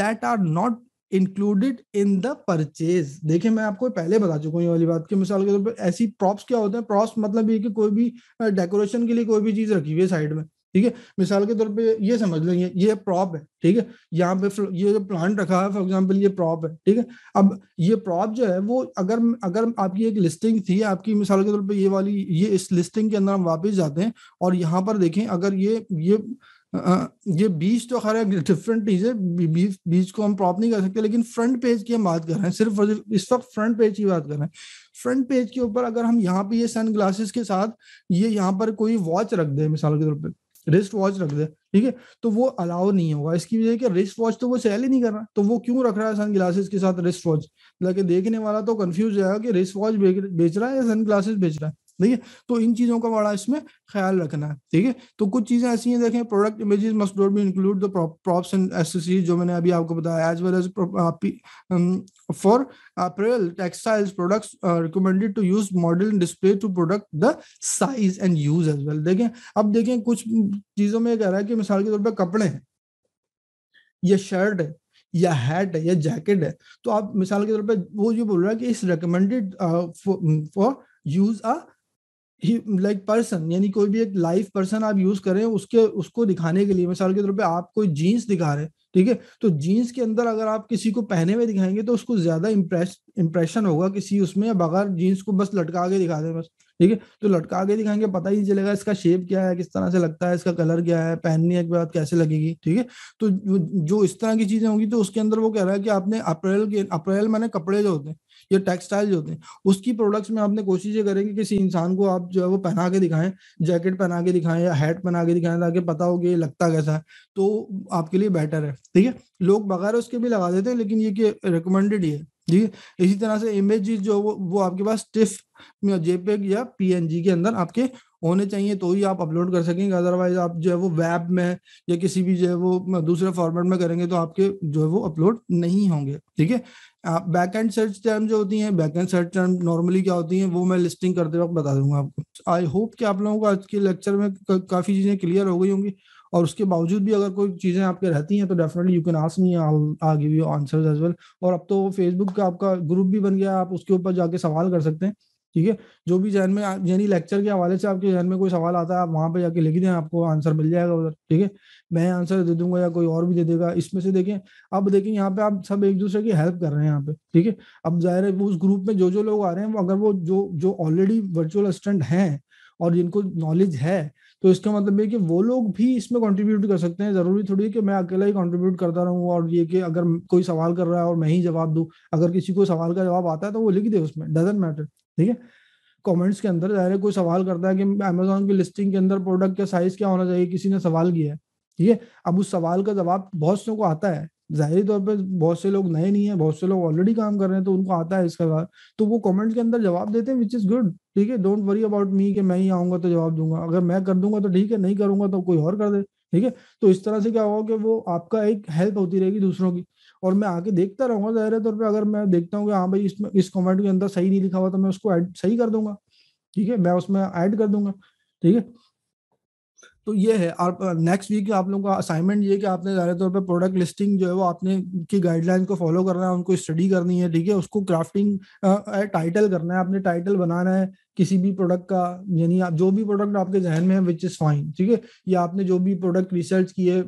that are not included in the purchase देखिए मैं आपको पहले बता चुका हूँ ये वाली बात की मिसाल के तौर पर ऐसी प्रॉप्स क्या होते हैं प्रॉप्स मतलब ये कि कोई भी डेकोरेशन के लिए कोई भी चीज रखी हुई है साइड में ठीक है मिसाल के तौर पे ये समझ लेंगे ये प्रॉप है ठीक है यहाँ पे ये जो प्लांट रखा है फॉर एग्जांपल ये प्रॉप है ठीक है अब ये प्रॉप जो है वो अगर अगर आपकी एक लिस्टिंग थी आपकी मिसाल के तौर पे ये वाली ये इस लिस्टिंग के अंदर हम वापस जाते हैं और यहाँ पर देखें अगर ये ये आ, ये बीज तो खैर डिफरेंट चीज है बीज बीज को हम प्रॉप नहीं कर सकते लेकिन फ्रंट पेज की हम बात कर रहे हैं सिर्फ और इस वक्त फ्रंट पेज की बात कर रहे हैं फ्रंट पेज के ऊपर अगर हम यहाँ पे ये सन ग्लासेस के साथ ये यहाँ पर कोई वॉच रख दे मिसाल के तौर पर रिस्ट वॉच रख दे ठीक है तो वो अलाउ नहीं होगा इसकी वजह कि रिस्ट वॉच तो वो सेल ही नहीं कर रहा तो वो क्यों रख रहा है सन ग्लासेस के साथ रिस्ट वॉच लेकिन देखने वाला तो कंफ्यूज है कि रिस्ट वॉच बेच रहा है या सन ग्लासेस बेच रहा है ठीक है तो इन चीजों का बड़ा इसमें ख्याल रखना है ठीक है तो कुछ चीजें ऐसी हैं देखें product images must not be include the props and accessories जो मैंने अभी आपको बताया as well as for apparel textiles products recommended to use model display to product the size and use as well देखें अब देखें कुछ चीजों में कह रहा है कि मिसाल के तौर पर कपड़े हैं या शर्ट है या हैट है या जैकेट है तो आप मिसाल के तौर पे वो जो बोल रहा है कि इस recommended for use a like person यानी कोई भी एक लाइव पर्सन आप यूज करें उसके उसको दिखाने के लिए मिसाल के तौर पे आप कोई जीन्स दिखा रहे हैं ठीक है तो जीन्स के अंदर अगर आप किसी को पहने हुए दिखाएंगे तो उसको ज्यादा इम्प्रेस इम्प्रेशन होगा किसी उसमें या बगैर जीन्स को बस लटका के दिखा दें बस ठीक है तो लटका के दिखाएंगे पता ही चलेगा इसका शेप क्या है किस तरह से लगता है इसका कलर क्या है पहनने के बाद कैसे लगेगी ठीक है तो जो इस तरह की चीजें होंगी तो उसके अंदर वो कह रहा है कि आपने अप्रैल के अप्रैल मैंने कपड़े जो होते हैं या टेक्सटाइल होते हैं उसकी प्रोडक्ट्स में आपने कोशिश ये करेंगे किसी इंसान को आप जो है वो पहना के दिखाएं जैकेट पहना के दिखाएं या हैट पहना के दिखाएं ताकि पता हो कि लगता कैसा है तो आपके लिए बेटर है ठीक है लोग बगैर उसके भी लगा देते हैं लेकिन ये कि रिकमेंडेड ही है ठीक है इसी तरह से इमेज जो वो वो आपके पास स्टिफ जेपेग या पी के अंदर आपके होने चाहिए तो ही आप अपलोड कर सकेंगे अदरवाइज आप जो है वो वेब में या किसी भी जो है वो दूसरे फॉर्मेट में करेंगे तो आपके जो है वो अपलोड नहीं होंगे ठीक है बैक एंड सर्च टर्म जो होती हैं back end search term normally क्या होती हैं वो मैं लिस्टिंग करते वक्त बता दूंगा आपको आई होप कि आप लोगों को आज के लेक्चर में काफ़ी चीज़ें क्लियर हो गई होंगी और उसके बावजूद भी अगर कोई चीज़ें आपके रहती हैं तो definitely you can ask me I give you answers as well और अब तो फेसबुक का आपका ग्रुप भी बन गया आप उसके ऊपर जाके सवाल कर सकते हैं ठीक है जो भी जहन में यानी लेक्चर के हवाले से आपके जहन में कोई सवाल आता है आप वहां पे जाके लिख दें आपको आंसर मिल जाएगा उधर ठीक है मैं आंसर दे दूंगा या कोई और भी दे देगा इसमें से देखें अब देखें यहाँ पे आप सब एक दूसरे की हेल्प कर रहे हैं यहाँ पे ठीक है अब जाहिर है उस ग्रुप में जो जो लोग आ रहे हैं वो अगर वो जो जो ऑलरेडी वर्चुअल असिस्टेंट हैं और जिनको नॉलेज है तो इसका मतलब ये कि वो लोग भी इसमें कंट्रीब्यूट कर सकते हैं जरूरी थोड़ी है कि मैं अकेला ही कंट्रीब्यूट करता रहूँ और ये कि अगर कोई सवाल कर रहा है और मैं ही जवाब दूं अगर किसी को सवाल का जवाब आता है तो वो लिख दे उसमें डजेंट मैटर ठीक है कमेंट्स के अंदर जाहिर है कोई सवाल करता है कि अमेजोन की लिस्टिंग के अंदर प्रोडक्ट का साइज क्या होना चाहिए किसी ने सवाल किया है ठीक है अब उस सवाल का जवाब बहुत से को आता है जाहिर तौर पर बहुत से लोग नए नहीं है बहुत से लोग ऑलरेडी काम कर रहे हैं तो उनको आता है इसका जवाब तो वो कमेंट्स के अंदर जवाब देते हैं विच इज गुड ठीक है डोंट वरी अबाउट मी कि मैं ही आऊंगा तो जवाब दूंगा अगर मैं कर दूंगा तो ठीक है नहीं करूंगा तो कोई और कर दे ठीक है तो इस तरह से क्या होगा कि वो आपका एक हेल्प होती रहेगी दूसरों की और मैं आके देखता रहूंगा ज़ाहिर तौर पर अगर मैं देखता हूँ कि हाँ भाई इसमें इस कॉमेंट के अंदर सही नहीं लिखा हुआ तो मैं उसको ऐड सही कर दूंगा ठीक है मैं उसमें ऐड कर दूंगा ठीक है तो ये है आप नेक्स्ट वीक आप लोगों का असाइनमेंट ये कि आपने ज़्यादा तौर पर प्रोडक्ट लिस्टिंग जो है वो आपने की गाइडलाइन को फॉलो करना है उनको स्टडी करनी है ठीक है उसको क्राफ्टिंग टाइटल करना है आपने टाइटल बनाना है किसी भी प्रोडक्ट का यानी आप जो भी प्रोडक्ट आपके जहन में है विच इज़ फाइन ठीक है या आपने जो भी प्रोडक्ट रिसर्च किए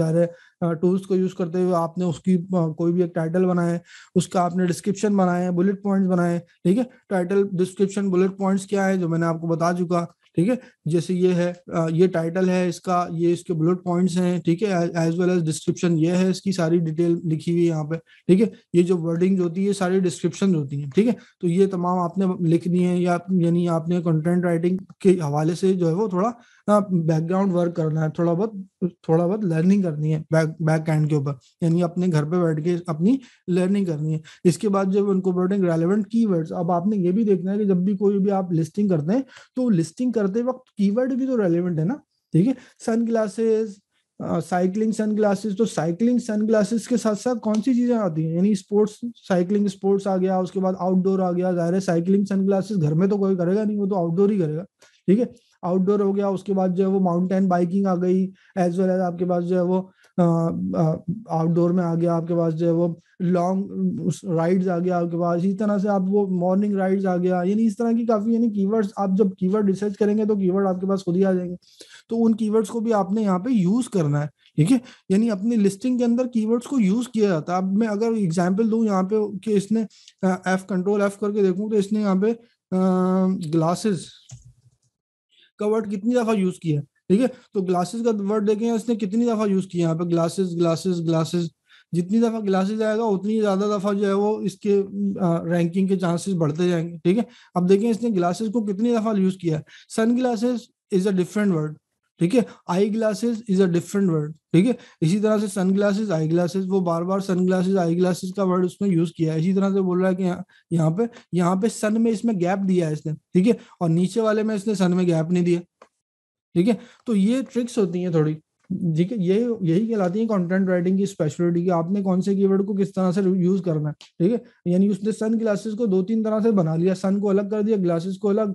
ज़ाहिर टूल्स को यूज़ करते हुए आपने उसकी कोई भी एक टाइटल बनाए उसका आपने डिस्क्रिप्शन बनाया बुलेट पॉइंट्स बनाए ठीक है टाइटल डिस्क्रिप्शन बुलेट पॉइंट्स क्या है जो मैंने आपको बता चुका ठीक है जैसे ये है ये टाइटल है इसका ये इसके बुलेट पॉइंट्स हैं ठीक है एज वेल एज डिस्क्रिप्शन ये है इसकी सारी डिटेल लिखी हुई है यहाँ पे ठीक है ये जो वर्डिंग होती है सारी डिस्क्रिप्शन होती है ठीक है तो ये तमाम आपने लिखनी है या यानी आपने कंटेंट राइटिंग के हवाले से जो है वो थोड़ा बैकग्राउंड वर्क करना है थोड़ा बहुत थोड़ा बहुत लर्निंग करनी है बैक बैक एंड के ऊपर यानी अपने घर पे बैठ के अपनी लर्निंग करनी है इसके बाद जब इनको रेलेवेंट की अब आपने ये भी देखना है कि जब भी कोई भी आप लिस्टिंग करते हैं तो लिस्टिंग कर करते वक्त कीवर्ड भी तो रेलिवेंट है ना ठीक है सन साइकिलिंग सन तो साइकिलिंग सन के साथ साथ कौन सी चीजें आती हैं यानी स्पोर्ट्स साइकिलिंग स्पोर्ट्स आ गया उसके बाद आउटडोर आ गया जाहिर है साइकिलिंग सन घर में तो कोई करेगा नहीं वो तो आउटडोर ही करेगा ठीक है आउटडोर हो गया उसके बाद जो है वो माउंटेन बाइकिंग आ गई एज वेल एज आपके पास जो है वो आउटडोर में आ गया आपके पास जो है वो लॉन्ग राइड्स आ गया आपके पास इस तरह से आप वो मॉर्निंग राइड्स आ गया यानी इस तरह की काफ़ी यानी कीवर्ड्स आप जब कीवर्ड रिसर्च करेंगे तो कीवर्ड आपके पास खुद ही आ जाएंगे तो उन कीवर्ड्स को भी आपने यहाँ पे यूज़ करना है ठीक है यानी अपनी लिस्टिंग के अंदर कीवर्ड्स को यूज़ किया जाता है अब मैं अगर एग्जाम्पल दू यहाँ पे कि इसने एफ कंट्रोल एफ करके देखूँ तो इसने यहाँ पे ग्लासेस का वर्ड कितनी दफ़ा यूज़ किया है ठीक है तो ग्लासेस का वर्ड देखें उसने कितनी दफा यूज किया यहाँ पे ग्लासेस ग्लासेस ग्लासेस जितनी दफा ग्लासेस आएगा उतनी ज्यादा दफा जो है वो इसके रैंकिंग के चांसेस बढ़ते जाएंगे ठीक है अब देखें इसने ग्लासेस को कितनी दफा यूज किया है sun glasses is a different word ठीक है eye glasses is a different word ठीक है इसी तरह से सन ग्लासेस आई ग्लासेस वो बार बार सन ग्लासेस आई ग्लासेस का वर्ड उसने यूज किया है इसी तरह से बोल रहा है कि यहाँ यहाँ पे यहाँ पे सन में इसमें गैप दिया है इसने ठीक है और नीचे वाले में इसने सन में गैप नहीं दिया ठीक है तो ये ट्रिक्स होती हैं थोड़ी ठीक है ये यही कहलाती है कंटेंट राइटिंग की स्पेशलिटी की आपने कौन से कीवर्ड को किस तरह से यूज करना है ठीक है यानी उसने सन ग्लासेस को दो तीन तरह से बना लिया सन को अलग कर दिया ग्लासेस को अलग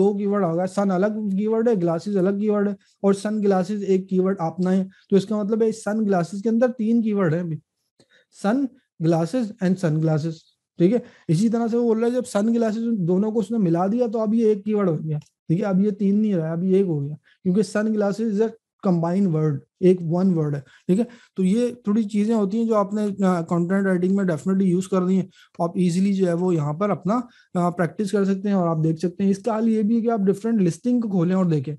दो कीवर्ड आ गया सन अलग कीवर्ड है ग्लासेस अलग कीवर्ड है और सन ग्लासेस एक कीवर्ड अपना है तो इसका मतलब है सन ग्लासेस के अंदर तीन कीवर्ड है अभी sun glasses and sun glasses ठीक है इसी तरह से वो बोल रहे जब सन ग्लासेस दोनों को उसने मिला दिया तो अब ये एक कीवर्ड हो गया ठीक है अब ये तीन नहीं रहा अब ये एक हो गया क्योंकि sun glasses is a combined word एक वन वर्ड है ठीक है तो ये थोड़ी चीजें होती हैं जो आपने कंटेंट राइटिंग में डेफिनेटली यूज कर दी है तो आप इजीली जो है वो यहाँ पर अपना प्रैक्टिस कर सकते हैं और आप देख सकते हैं इसका हाल ये भी है कि आप डिफरेंट लिस्टिंग को खोलें और देखें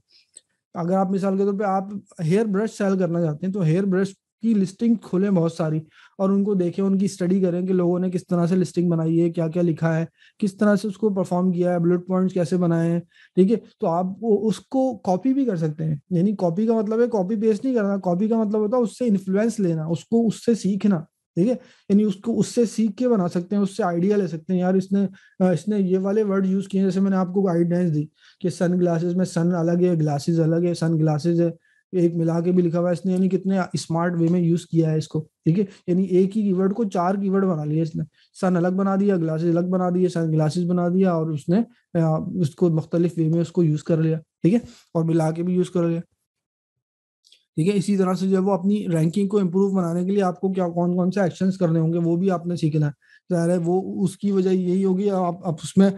अगर आप मिसाल के तौर तो पे आप हेयर ब्रश सेल करना चाहते हैं तो हेयर ब्रश की लिस्टिंग खोलें बहुत सारी और उनको देखें उनकी स्टडी करें कि लोगों ने किस तरह से लिस्टिंग बनाई है क्या क्या लिखा है किस तरह से उसको परफॉर्म किया है बुलेट पॉइंट्स कैसे बनाए हैं ठीक है तो आप उसको कॉपी भी कर सकते हैं यानी कॉपी का मतलब है कॉपी पेस्ट नहीं करना कॉपी का मतलब होता है उससे इन्फ्लुएंस लेना उसको उससे सीखना ठीक है यानी उसको उससे सीख के बना सकते हैं उससे आइडिया ले सकते हैं यार इसने इसने ये वाले वर्ड यूज किए जैसे मैंने आपको गाइडलाइंस दी कि सन ग्लासेस में सन अलग है ग्लासेस अलग है सन ग्लासेस है एक मिला के भी लिखा हुआ है इसने यानी कितने स्मार्ट वे में यूज किया है इसको ठीक है यानी एक ही कीवर्ड को चार कीवर्ड बना लिया इसने सन अलग बना दिया ग्लासेस अलग बना दिए सन ग्लासेस बना दिया और उसने उसको मुख्तलिफ वे में उसको यूज कर लिया ठीक है और मिला के भी यूज कर लिया ठीक है इसी तरह से जो है वो अपनी रैंकिंग को इम्प्रूव बनाने के लिए आपको क्या कौन कौन से एक्शन करने होंगे वो भी आपने सीखना है ज़ाहिर है वो उसकी वजह यही होगी आप, आप उसमें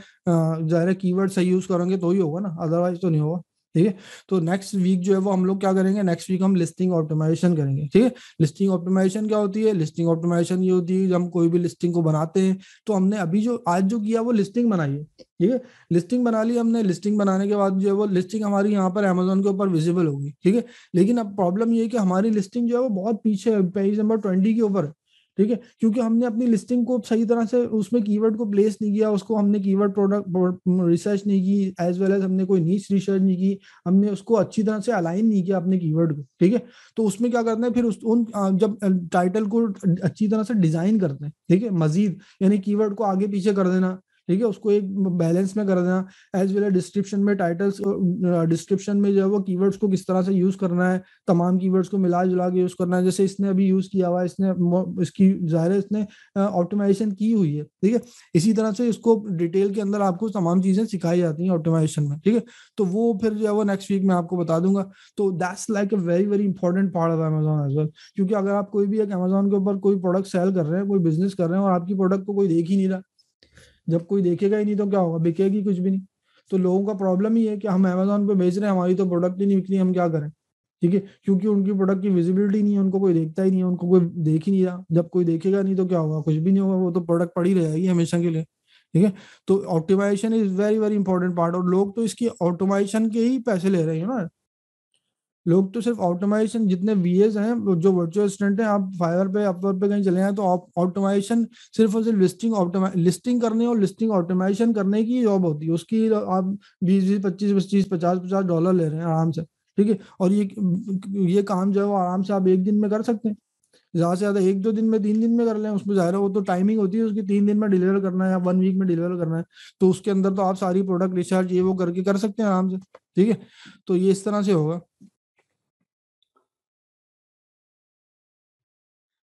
ज़ाहिर है कीवर्ड सही यूज़ करेंगे तो ही होगा ना अदरवाइज तो नहीं होगा ठीक है तो नेक्स्ट वीक जो है वो हम लोग क्या करेंगे नेक्स्ट वीक हम लिस्टिंग ऑप्टिमाइजेशन करेंगे ठीक है लिस्टिंग ऑप्टिमाइजेशन क्या होती है लिस्टिंग ऑप्टिमाइजेशन ये होती है जब हम कोई भी लिस्टिंग को बनाते हैं तो हमने अभी जो आज जो किया वो लिस्टिंग बनाई है ठीक है लिस्टिंग बना ली हमने लिस्टिंग बनाने के बाद जो है वो लिस्टिंग हमारी यहाँ पर अमेजोन के ऊपर विजिबल होगी ठीक है लेकिन अब प्रॉब्लम ये है कि हमारी लिस्टिंग जो है वो बहुत पीछे पेज नंबर ट्वेंटी के ऊपर ठीक है क्योंकि हमने अपनी लिस्टिंग को सही तरह से उसमें कीवर्ड को प्लेस नहीं किया उसको हमने कीवर्ड प्रोडक्ट रिसर्च नहीं की एज वेल एज हमने कोई नीच रिसर्च नहीं की हमने उसको अच्छी तरह से अलाइन नहीं किया अपने कीवर्ड को ठीक है तो उसमें क्या करते हैं फिर उस उन जब टाइटल को अच्छी तरह से डिजाइन करते हैं ठीक है मजीद यानी कीवर्ड को आगे पीछे कर देना ठीक है उसको एक बैलेंस में कर देना एज वेल एज डिस्क्रिप्शन में टाइटल्स डिस्क्रिप्शन में जो है वो कीवर्ड्स को किस तरह से यूज करना है तमाम कीवर्ड्स को मिला जुला के यूज करना है जैसे इसने अभी यूज किया हुआ है इसने इसकी जाहिर है इसने ऑप्टिमाइजेशन की हुई है ठीक है इसी तरह से इसको डिटेल के अंदर आपको तमाम चीजें सिखाई जाती हैं ऑप्टिमाइजेशन में ठीक है तो वो फिर जो है वो नेक्स्ट वीक में आपको बता दूंगा तो that's like a very very important part of Amazon as well क्योंकि अगर आप कोई भी एक अमेजोन के ऊपर कोई प्रोडक्ट सेल कर रहे हैं कोई बिजनेस कर रहे हैं और आपकी प्रोडक्ट को कोई देख ही नहीं रहा जब कोई देखेगा ही नहीं तो क्या होगा बिकेगी कुछ भी नहीं तो लोगों का प्रॉब्लम ही है कि हम अमेजोन पे बेच रहे हैं हमारी तो प्रोडक्ट ही नहीं बिक रही हम क्या करें ठीक है क्योंकि उनकी प्रोडक्ट की विजिबिलिटी नहीं है उनको कोई देखता ही नहीं है उनको कोई देख ही नहीं रहा जब कोई देखेगा नहीं तो क्या होगा कुछ भी नहीं होगा वो तो प्रोडक्ट पड़ी रह जाएगी हमेशा के लिए ठीक है तो optimization is very very important part और लोग तो इसकी ऑप्टिमाइजेशन के ही पैसे ले रहे हैं ना लोग तो सिर्फ ऑटोमाइजेशन जितने वी हैं जो वर्चुअल असिस्टेंट हैं आप फाइवर पे अपवर पे कहीं चले जाए तो ऑटोमाइजेशन सिर्फ और सिर्फ लिस्टिंग लिस्टिंग करने और लिस्टिंग ऑटोमाइजेशन करने की जॉब होती है उसकी आप बीस बीस पच्चीस पच्चीस पचास पचास डॉलर ले रहे हैं आराम से ठीक है और ये ये काम जो है वो आराम से आप एक दिन में कर सकते हैं ज़्यादा से ज़्यादा एक दो दिन में तीन दिन में कर लें उसमें ज़ाहिर है वो तो टाइमिंग होती है उसकी तीन दिन में डिलीवर करना है या वन वीक में डिलीवर करना है तो उसके अंदर तो आप सारी प्रोडक्ट रिसर्च ये वो करके कर सकते हैं आराम से ठीक है तो ये इस तरह से होगा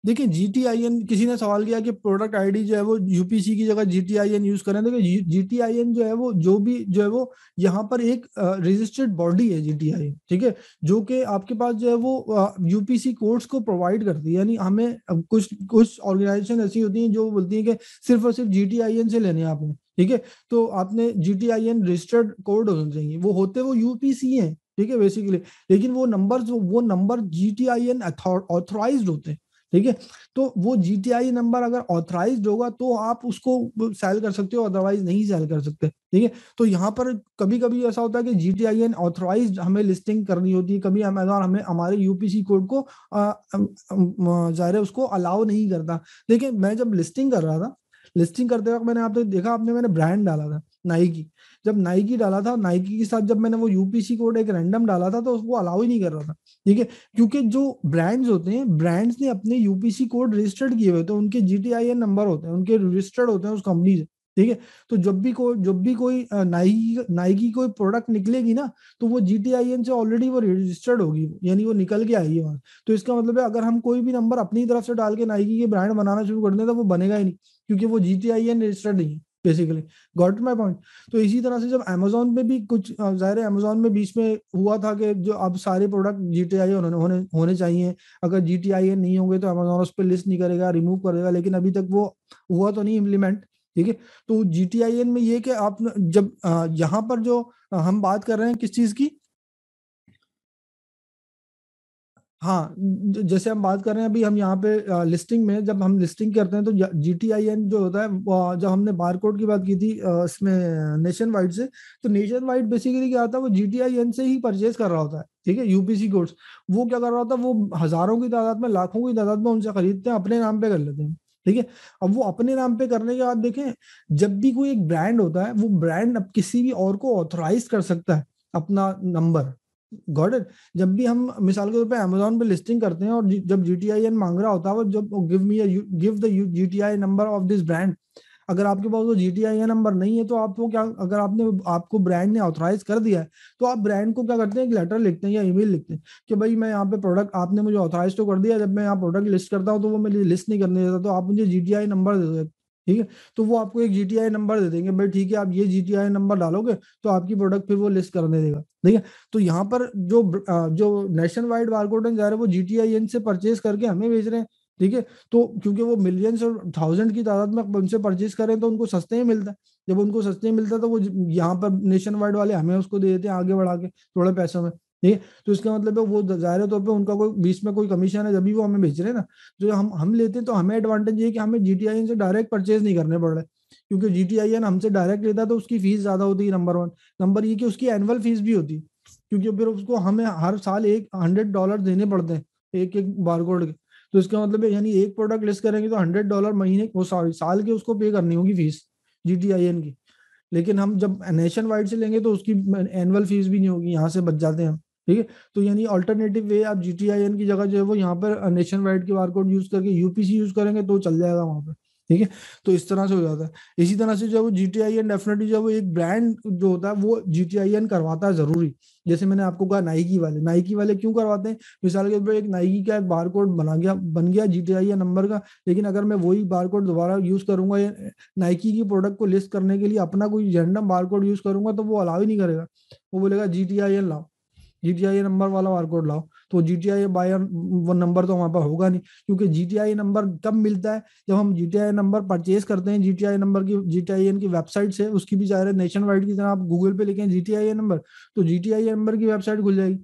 देखिए जीटीआईएन किसी ने सवाल किया कि प्रोडक्ट आईडी जो है वो यूपीसी की जगह जीटीआईएन यूज करें देखिए तो जीटीआईएन जो है वो जो भी जो है वो यहाँ पर एक रजिस्टर्ड बॉडी है एन ठीक है जो कि आपके पास जो है वो यूपीसी कोर्स को प्रोवाइड करती है यानी हमें कुछ कुछ ऑर्गेनाइजेशन ऐसी होती है जो बोलती है कि सिर्फ और सिर्फ जीटीआईएन से लेने आपने ठीक है तो आपने जीटीआईएन रजिस्टर्ड कोड होने चाहिए वो होते वो यूपीसी हैं ठीक है बेसिकली लेकिन वो नंबर वो नंबर जीटीआईएन ऑथोराइज होते हैं ठीक है तो वो जीटीआई नंबर अगर ऑथराइज होगा तो आप उसको सेल कर सकते हो अदरवाइज नहीं सेल कर सकते ठीक है तो यहाँ पर कभी कभी ऐसा होता है कि G T I N authorize हमें लिस्टिंग करनी होती है कभी अमेजोन हमें हमारे यूपीसी कोड को जाहिर है उसको अलाउ नहीं करता देखिए मैं जब लिस्टिंग कर रहा था लिस्टिंग करते वक्त मैंने आपने देखा आपने मैंने ब्रांड डाला था नाइकी जब नाइकी डाला था नाइकी के साथ जब मैंने वो यूपीसी कोड एक रैंडम डाला था तो वो अलाउ ही नहीं कर रहा था ठीक है क्योंकि जो ब्रांड्स होते हैं ब्रांड्स ने अपने यूपीसी कोड रजिस्टर्ड किए हुए तो उनके जी नंबर होते हैं उनके रजिस्टर्ड होते हैं उस कंपनी से ठीक है तो जब भी कोई जब भी कोई नाइकी नाइकी कोई प्रोडक्ट निकलेगी ना तो वो जी से ऑलरेडी वो रजिस्टर्ड होगी यानी वो निकल के आएगी वहां तो इसका मतलब है अगर हम कोई भी नंबर अपनी तरफ से डाल के नाइकी के ब्रांड बनाना शुरू कर दें तो वो बनेगा ही नहीं क्योंकि वो जी रजिस्टर्ड नहीं है बेसिकली गॉट माई पॉइंट तो इसी तरह से जब अमेजोन पे भी कुछ जाहिर है अमेजोन में बीच में हुआ था कि जो अब सारे प्रोडक्ट जी टी आई होने होने चाहिए अगर जी टी आई नहीं होंगे तो अमेजोन उस पर लिस्ट नहीं करेगा रिमूव करेगा लेकिन अभी तक वो हुआ तो नहीं इम्प्लीमेंट ठीक है तो जी टी आई एन में ये कि आप जब यहाँ पर जो हम बात कर रहे हैं किस चीज़ की हाँ जैसे हम बात कर रहे हैं अभी हम यहाँ पे लिस्टिंग में जब हम लिस्टिंग करते हैं तो जी टी आई एन जो होता है जब हमने बार कोड की बात की थी इसमें नेशन वाइड से तो नेशन वाइड बेसिकली क्या होता है वो जी टी आई एन से ही परचेज कर रहा होता है ठीक है यूपीसी कोड्स वो क्या कर रहा होता है वो हजारों की तादाद में लाखों की तादाद में उनसे खरीदते हैं अपने नाम पे कर लेते हैं ठीक है अब वो अपने नाम पे करने के बाद देखें जब भी कोई एक ब्रांड होता है वो ब्रांड अब किसी भी और को ऑथोराइज कर सकता है अपना नंबर गॉट इट जब भी हम मिसाल के तौर पे अमेजोन पे लिस्टिंग करते हैं और जब जी टी आई एन मांग रहा होता है वो जब give me give the G T I number of this brand अगर आपके पास वो G T I N number नहीं है तो आप वो क्या अगर आपने आपको ब्रांड ने ऑथराइज कर दिया है तो आप ब्रांड को क्या करते हैं एक लेटर लिखते हैं या ईमेल लिखते हैं कि भाई मैं यहाँ पे प्रोडक्ट आपने मुझे ऑथराइज तो कर दिया जब मैं यहाँ प्रोडक्ट लिस्ट करता हूँ तो वो मेरी लिस्ट नहीं करने देता तो आप मुझे जी टी आई नंबर दे दो ठीक है तो वो आपको एक जीटीआई नंबर दे देंगे भाई ठीक है आप ये जीटीआई नंबर डालोगे तो आपकी प्रोडक्ट फिर वो लिस्ट करने देगा ठीक है तो यहाँ पर जो जो नेशन वाइड बारकोड जा रहे है वो जीटीआई एन से परचेज करके हमें भेज रहे हैं ठीक है तो क्योंकि वो मिलियंस और थाउजेंड की तादाद में उनसे परचेज करें तो उनको सस्ते ही मिलता है जब उनको सस्ते ही मिलता है तो वो यहाँ पर नेशन वाइड वाले हमें उसको दे देते हैं आगे बढ़ा के थोड़े पैसों में ठीक है तो इसका मतलब है वो जाहिर तौर पर उनका कोई बीच में कोई कमीशन है जब भी वो हमें बेच रहे हैं ना जो तो हम हम लेते हैं तो हमें एडवांटेज ये कि हमें जी टी से डायरेक्ट परचेज नहीं करने पड़ रहे क्योंकि जी टी आई एन हमसे डायरेक्ट लेता तो उसकी फीस ज्यादा होती है नंबर वन नंबर ये कि उसकी एनुअल फीस भी होती क्योंकि फिर उसको हमें हर साल एक हंड्रेड डॉलर देने पड़ते हैं एक एक बार कोड के तो इसका मतलब है यानी एक प्रोडक्ट लिस्ट करेंगे तो हंड्रेड डॉलर महीने को सॉरी साल के उसको पे करनी होगी fees G T I N की लेकिन हम जब नेशन वाइड से लेंगे तो उसकी एनुअल फीस भी नहीं होगी यहाँ से बच जाते हैं हम ठीक है तो यानी अल्टरनेटिव वे आप जी की जगह जो है वो यहाँ पर नेशन वाइड के बार कोड यूज करके यूपीसी यूज करेंगे तो चल जाएगा वहां पर ठीक है तो इस तरह से हो जाता है इसी तरह से जो है वो G T I N definitely जो है वो एक ब्रांड जो होता है वो जी टी आई एन करवाता है जरूरी जैसे मैंने आपको कहा नाइकी वाले नाइकी वाले क्यों करवाते हैं मिसाल के तौर पर एक नाइकी का एक बार कोड बना गया बन गया G T I N number का लेकिन अगर मैं वही बार कोड दोबारा यूज करूंगा नाइकी की प्रोडक्ट को लिस्ट करने के लिए अपना कोई जेंडम बार कोड यूज करूंगा तो वो अलाव ही नहीं करेगा वो बोलेगा जी टी आई एन लाओ जी टी आई नंबर वाला बारकोड लाओ तो जी टी आई बाय वो नंबर तो हमारे पास होगा नहीं क्योंकि जी टी आई नंबर तब मिलता है जब हम G T I number purchase करते हैं जी टी आई नंबर की जी टी आई एन की वेबसाइट से उसकी भी जा रहे नेशन वाइड की तरह आप गूगल पे लिखें जी टी आई नंबर तो जी टी आई नंबर की वेबसाइट खुल जाएगी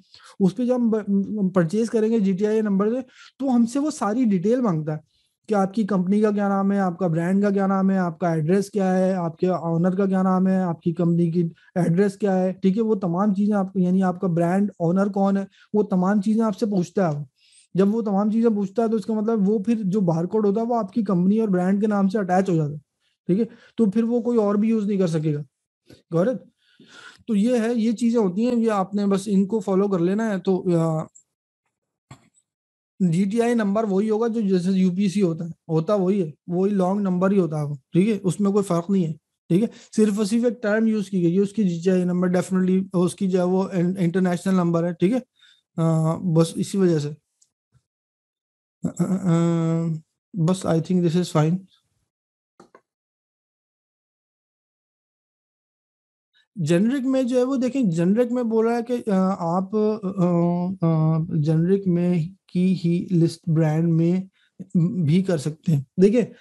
उस पर जब हम परचेज करेंगे जी टी आई नंबर से तो हमसे वो सारी डिटेल मांगता है कि आपकी कंपनी का क्या नाम है आपका ब्रांड का क्या नाम है आपका एड्रेस क्या है आपके ऑनर का क्या नाम है आपकी कंपनी की एड्रेस क्या है ठीक है वो तमाम चीज़ें आप यानी आपका ब्रांड ऑनर कौन है वो तमाम चीज़ें आपसे पूछता है जब वो तमाम चीज़ें पूछता है तो इसका मतलब वो फिर जो बार कोड होता है वो आपकी कंपनी और ब्रांड के नाम से अटैच हो जाता है ठीक है तो फिर वो कोई और भी यूज़ नहीं कर सकेगा गौरत तो ये है ये चीज़ें होती हैं ये आपने बस इनको फॉलो कर लेना है तो जीटीआई नंबर वही होगा जो जैसे यूपीसी होता है होता वही है वही लॉन्ग नंबर ही होता है ठीक है उसमें कोई फर्क नहीं है ठीक है सिर्फ और सिर्फ एक टर्म यूज की गई है उसकी जीटीआई नंबर डेफिनेटली उसकी जो है वो इंटरनेशनल नंबर है ठीक है बस इसी वजह से बस I think this is fine generic में जो है वो देखें जेनरिक में बोल रहा है कि आप जेनरिक में की ही लिस्ट ब्रांड में भी कर सकते हैं देखिए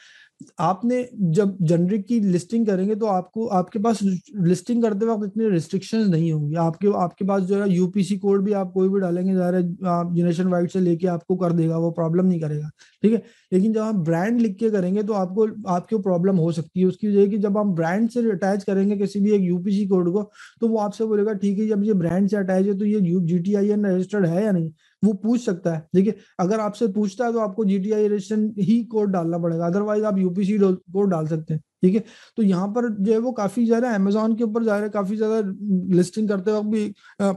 आपने जब जनरिक की लिस्टिंग करेंगे तो आपको आपके पास लिस्टिंग करते वक्त इतने रिस्ट्रिक्शंस नहीं होंगे आपके आपके पास जो है यूपीसी कोड भी आप कोई भी डालेंगे जा रहे आप जनरेशन वाइड से लेके आपको कर देगा वो प्रॉब्लम नहीं करेगा ठीक है लेकिन जब आप ब्रांड लिख के करेंगे तो आपको आपकी प्रॉब्लम हो सकती है उसकी वजह की कि जब आप ब्रांड से अटैच करेंगे किसी भी एक यूपीसी कोड को तो वो आपसे बोलेगा ठीक है जब ये ब्रांड से अटैच है तो ये G T I N registered है या नहीं वो पूछ सकता है देखिए अगर आपसे पूछता है तो आपको जी टी ही कोड डालना पड़ेगा अदरवाइज आप यूपीसी कोड डाल सकते हैं ठीक है तो यहाँ पर जो है वो काफी ज्यादा अमेजोन के ऊपर रहे हैं काफी ज्यादा लिस्टिंग करते वक्त भी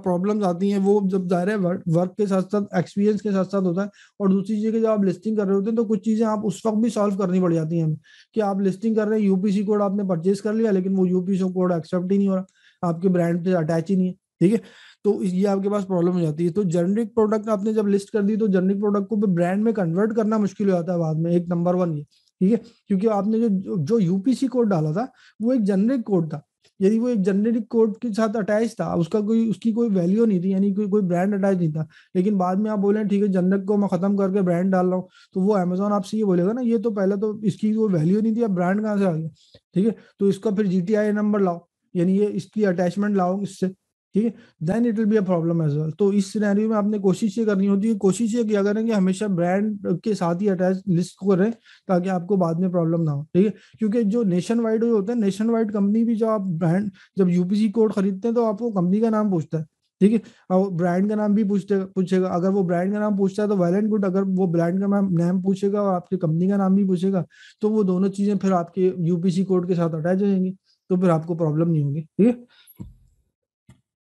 प्रॉब्लम आती हैं वो जब जाहिर है वर्क, वर्क के साथ साथ एक्सपीरियंस के साथ साथ होता है और दूसरी चीज जब आप लिस्टिंग कर रहे होते हैं तो कुछ चीजें आप उस वक्त भी सॉल्व करनी पड़ जाती हैं हमें कि आप लिस्टिंग कर रहे हैं यूपीसी कोड आपने परचेज कर लिया लेकिन वो यूपीसी कोड एक्सेप्ट ही नहीं हो रहा आपके ब्रांड से अटैच ही नहीं है ठीक है तो ये आपके पास प्रॉब्लम हो जाती है तो जेनरिक प्रोडक्ट आपने जब लिस्ट कर दी तो जेनरिक प्रोडक्ट को ब्रांड में कन्वर्ट करना मुश्किल हो जाता है बाद में एक नंबर वन ये ठीक है क्योंकि आपने जो जो यूपीसी कोड डाला था वो एक जेनरिक कोड था यदि वो एक जेनरिक कोड के साथ अटैच था उसका कोई उसकी कोई वैल्यू नहीं थी यानी कोई कोई ब्रांड अटैच नहीं था लेकिन बाद में आप बोले ठीक है जेनरिक को मैं खत्म करके ब्रांड डाल रहा हूँ तो वो अमेजोन आपसे ये बोलेगा ना ये तो पहले तो इसकी कोई वैल्यू नहीं थी आप ब्रांड कहाँ से आ गया ठीक है तो इसका फिर जी नंबर लाओ यानी ये इसकी अटैचमेंट लाओ इससे ठीक है then it will be a problem as well तो इस सिनेरियो में आपने कोशिश ये करनी होती है कोशिश ये किया करें कि हमेशा ब्रांड के साथ ही अटैच लिस्ट को करें ताकि आपको बाद में प्रॉब्लम ना हो ठीक है क्योंकि जो नेशन वाइड होता है नेशन वाइड कंपनी भी जो आप ब्रांड जब यूपीसी कोड खरीदते हैं तो आपको कंपनी का नाम पूछता है ठीक है और ब्रांड का नाम भी पूछते पूछेगा अगर वो ब्रांड का नाम पूछता है तो वेल एंड गुड अगर वो ब्रांड का नाम पूछेगा और आपकी कंपनी का नाम भी पूछेगा तो वो दोनों चीजें फिर आपके यूपीसी कोड के साथ अटैच हो जाएंगी तो फिर आपको प्रॉब्लम नहीं होगी ठीक है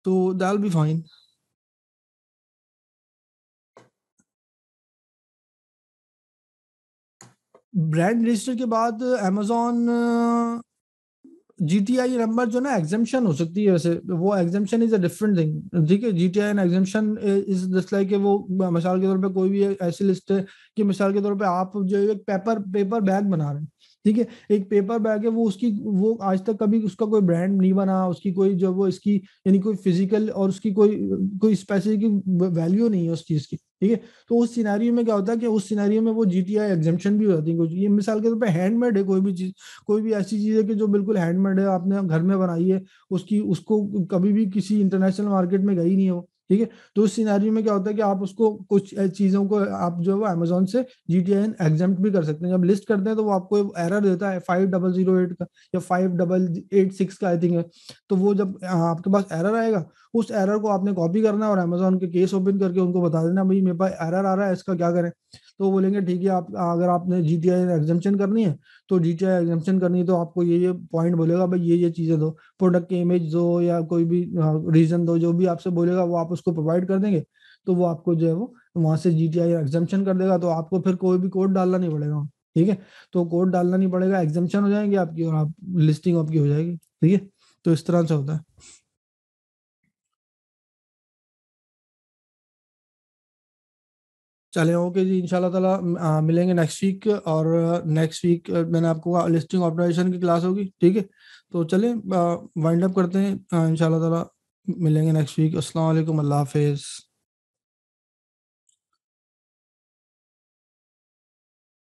So तो that'll be fine. Brand register के बाद Amazon G T I number जो ना एग्जामेशन हो सकती है वैसे वो exemption is a different thing ठीक है G T I and exemption is just like वो मिसाल के तौर पे कोई भी ऐसी लिस्ट है कि मिसाल के तौर पे आप जो एक पेपर पेपर बैग बना रहे हैं ठीक है एक पेपर बैग है वो उसकी वो आज तक कभी उसका कोई ब्रांड नहीं बना उसकी कोई जो वो इसकी यानी कोई फिजिकल और उसकी कोई कोई स्पेसिफिक वैल्यू नहीं है उस चीज की ठीक है तो उस सिनारियो में क्या होता है कि उस सिनारियो में वो जी टी आई भी हो जाती है कुछ ये मिसाल के तौर पर हैंडमेड है कोई भी चीज कोई भी ऐसी चीज है कि जो बिल्कुल हैंडमेड है आपने घर में बनाई है उसकी उसको कभी भी किसी इंटरनेशनल मार्केट में गई नहीं है ठीक है तो उस सिनारी में क्या होता है कि आप उसको कुछ चीज़ों को आप जो है वो अमेजोन से G T I N exempt भी कर सकते हैं जब लिस्ट करते हैं तो वो आपको एरर देता है फाइव डबल जीरो एट का या फाइव डबल एट सिक्स का आई थिंक है तो वो जब आपके पास एरर आएगा उस एरर को आपने कॉपी करना है और अमेजोन के केस ओपन करके उनको बता देना भाई मेरे पास एरर आ रहा है इसका क्या करें तो बोलेंगे ठीक है आप अगर आपने जी टी आई एग्जामेशन करनी है तो जी टी आई एग्जामेशन करनी है तो आपको ये ये पॉइंट बोलेगा भाई ये ये चीज़ें दो प्रोडक्ट की इमेज दो या कोई भी रीजन दो जो भी आपसे बोलेगा वो आप उसको प्रोवाइड कर देंगे तो वो आपको जो है वो वहाँ से जी टी आई एग्जामेशन कर देगा तो आपको फिर कोई भी कोड डालना नहीं पड़ेगा ठीक है तो कोड डालना नहीं पड़ेगा एग्जामेशन हो जाएंगे आपकी और आप लिस्टिंग आपकी हो जाएगी ठीक है तो इस तरह से होता है चले ओके जी इंशाल्लाह ताला मिलेंगे नेक्स्ट वीक और नेक्स्ट वीक मैंने आपको कहा लिस्टिंग ऑप्टिमाइजेशन की क्लास होगी ठीक है तो चले वाइंड अप करते हैं इंशाल्लाह ताला मिलेंगे नेक्स्ट वीक अस्सलाम वालेकुम अल्लाह हाफिज़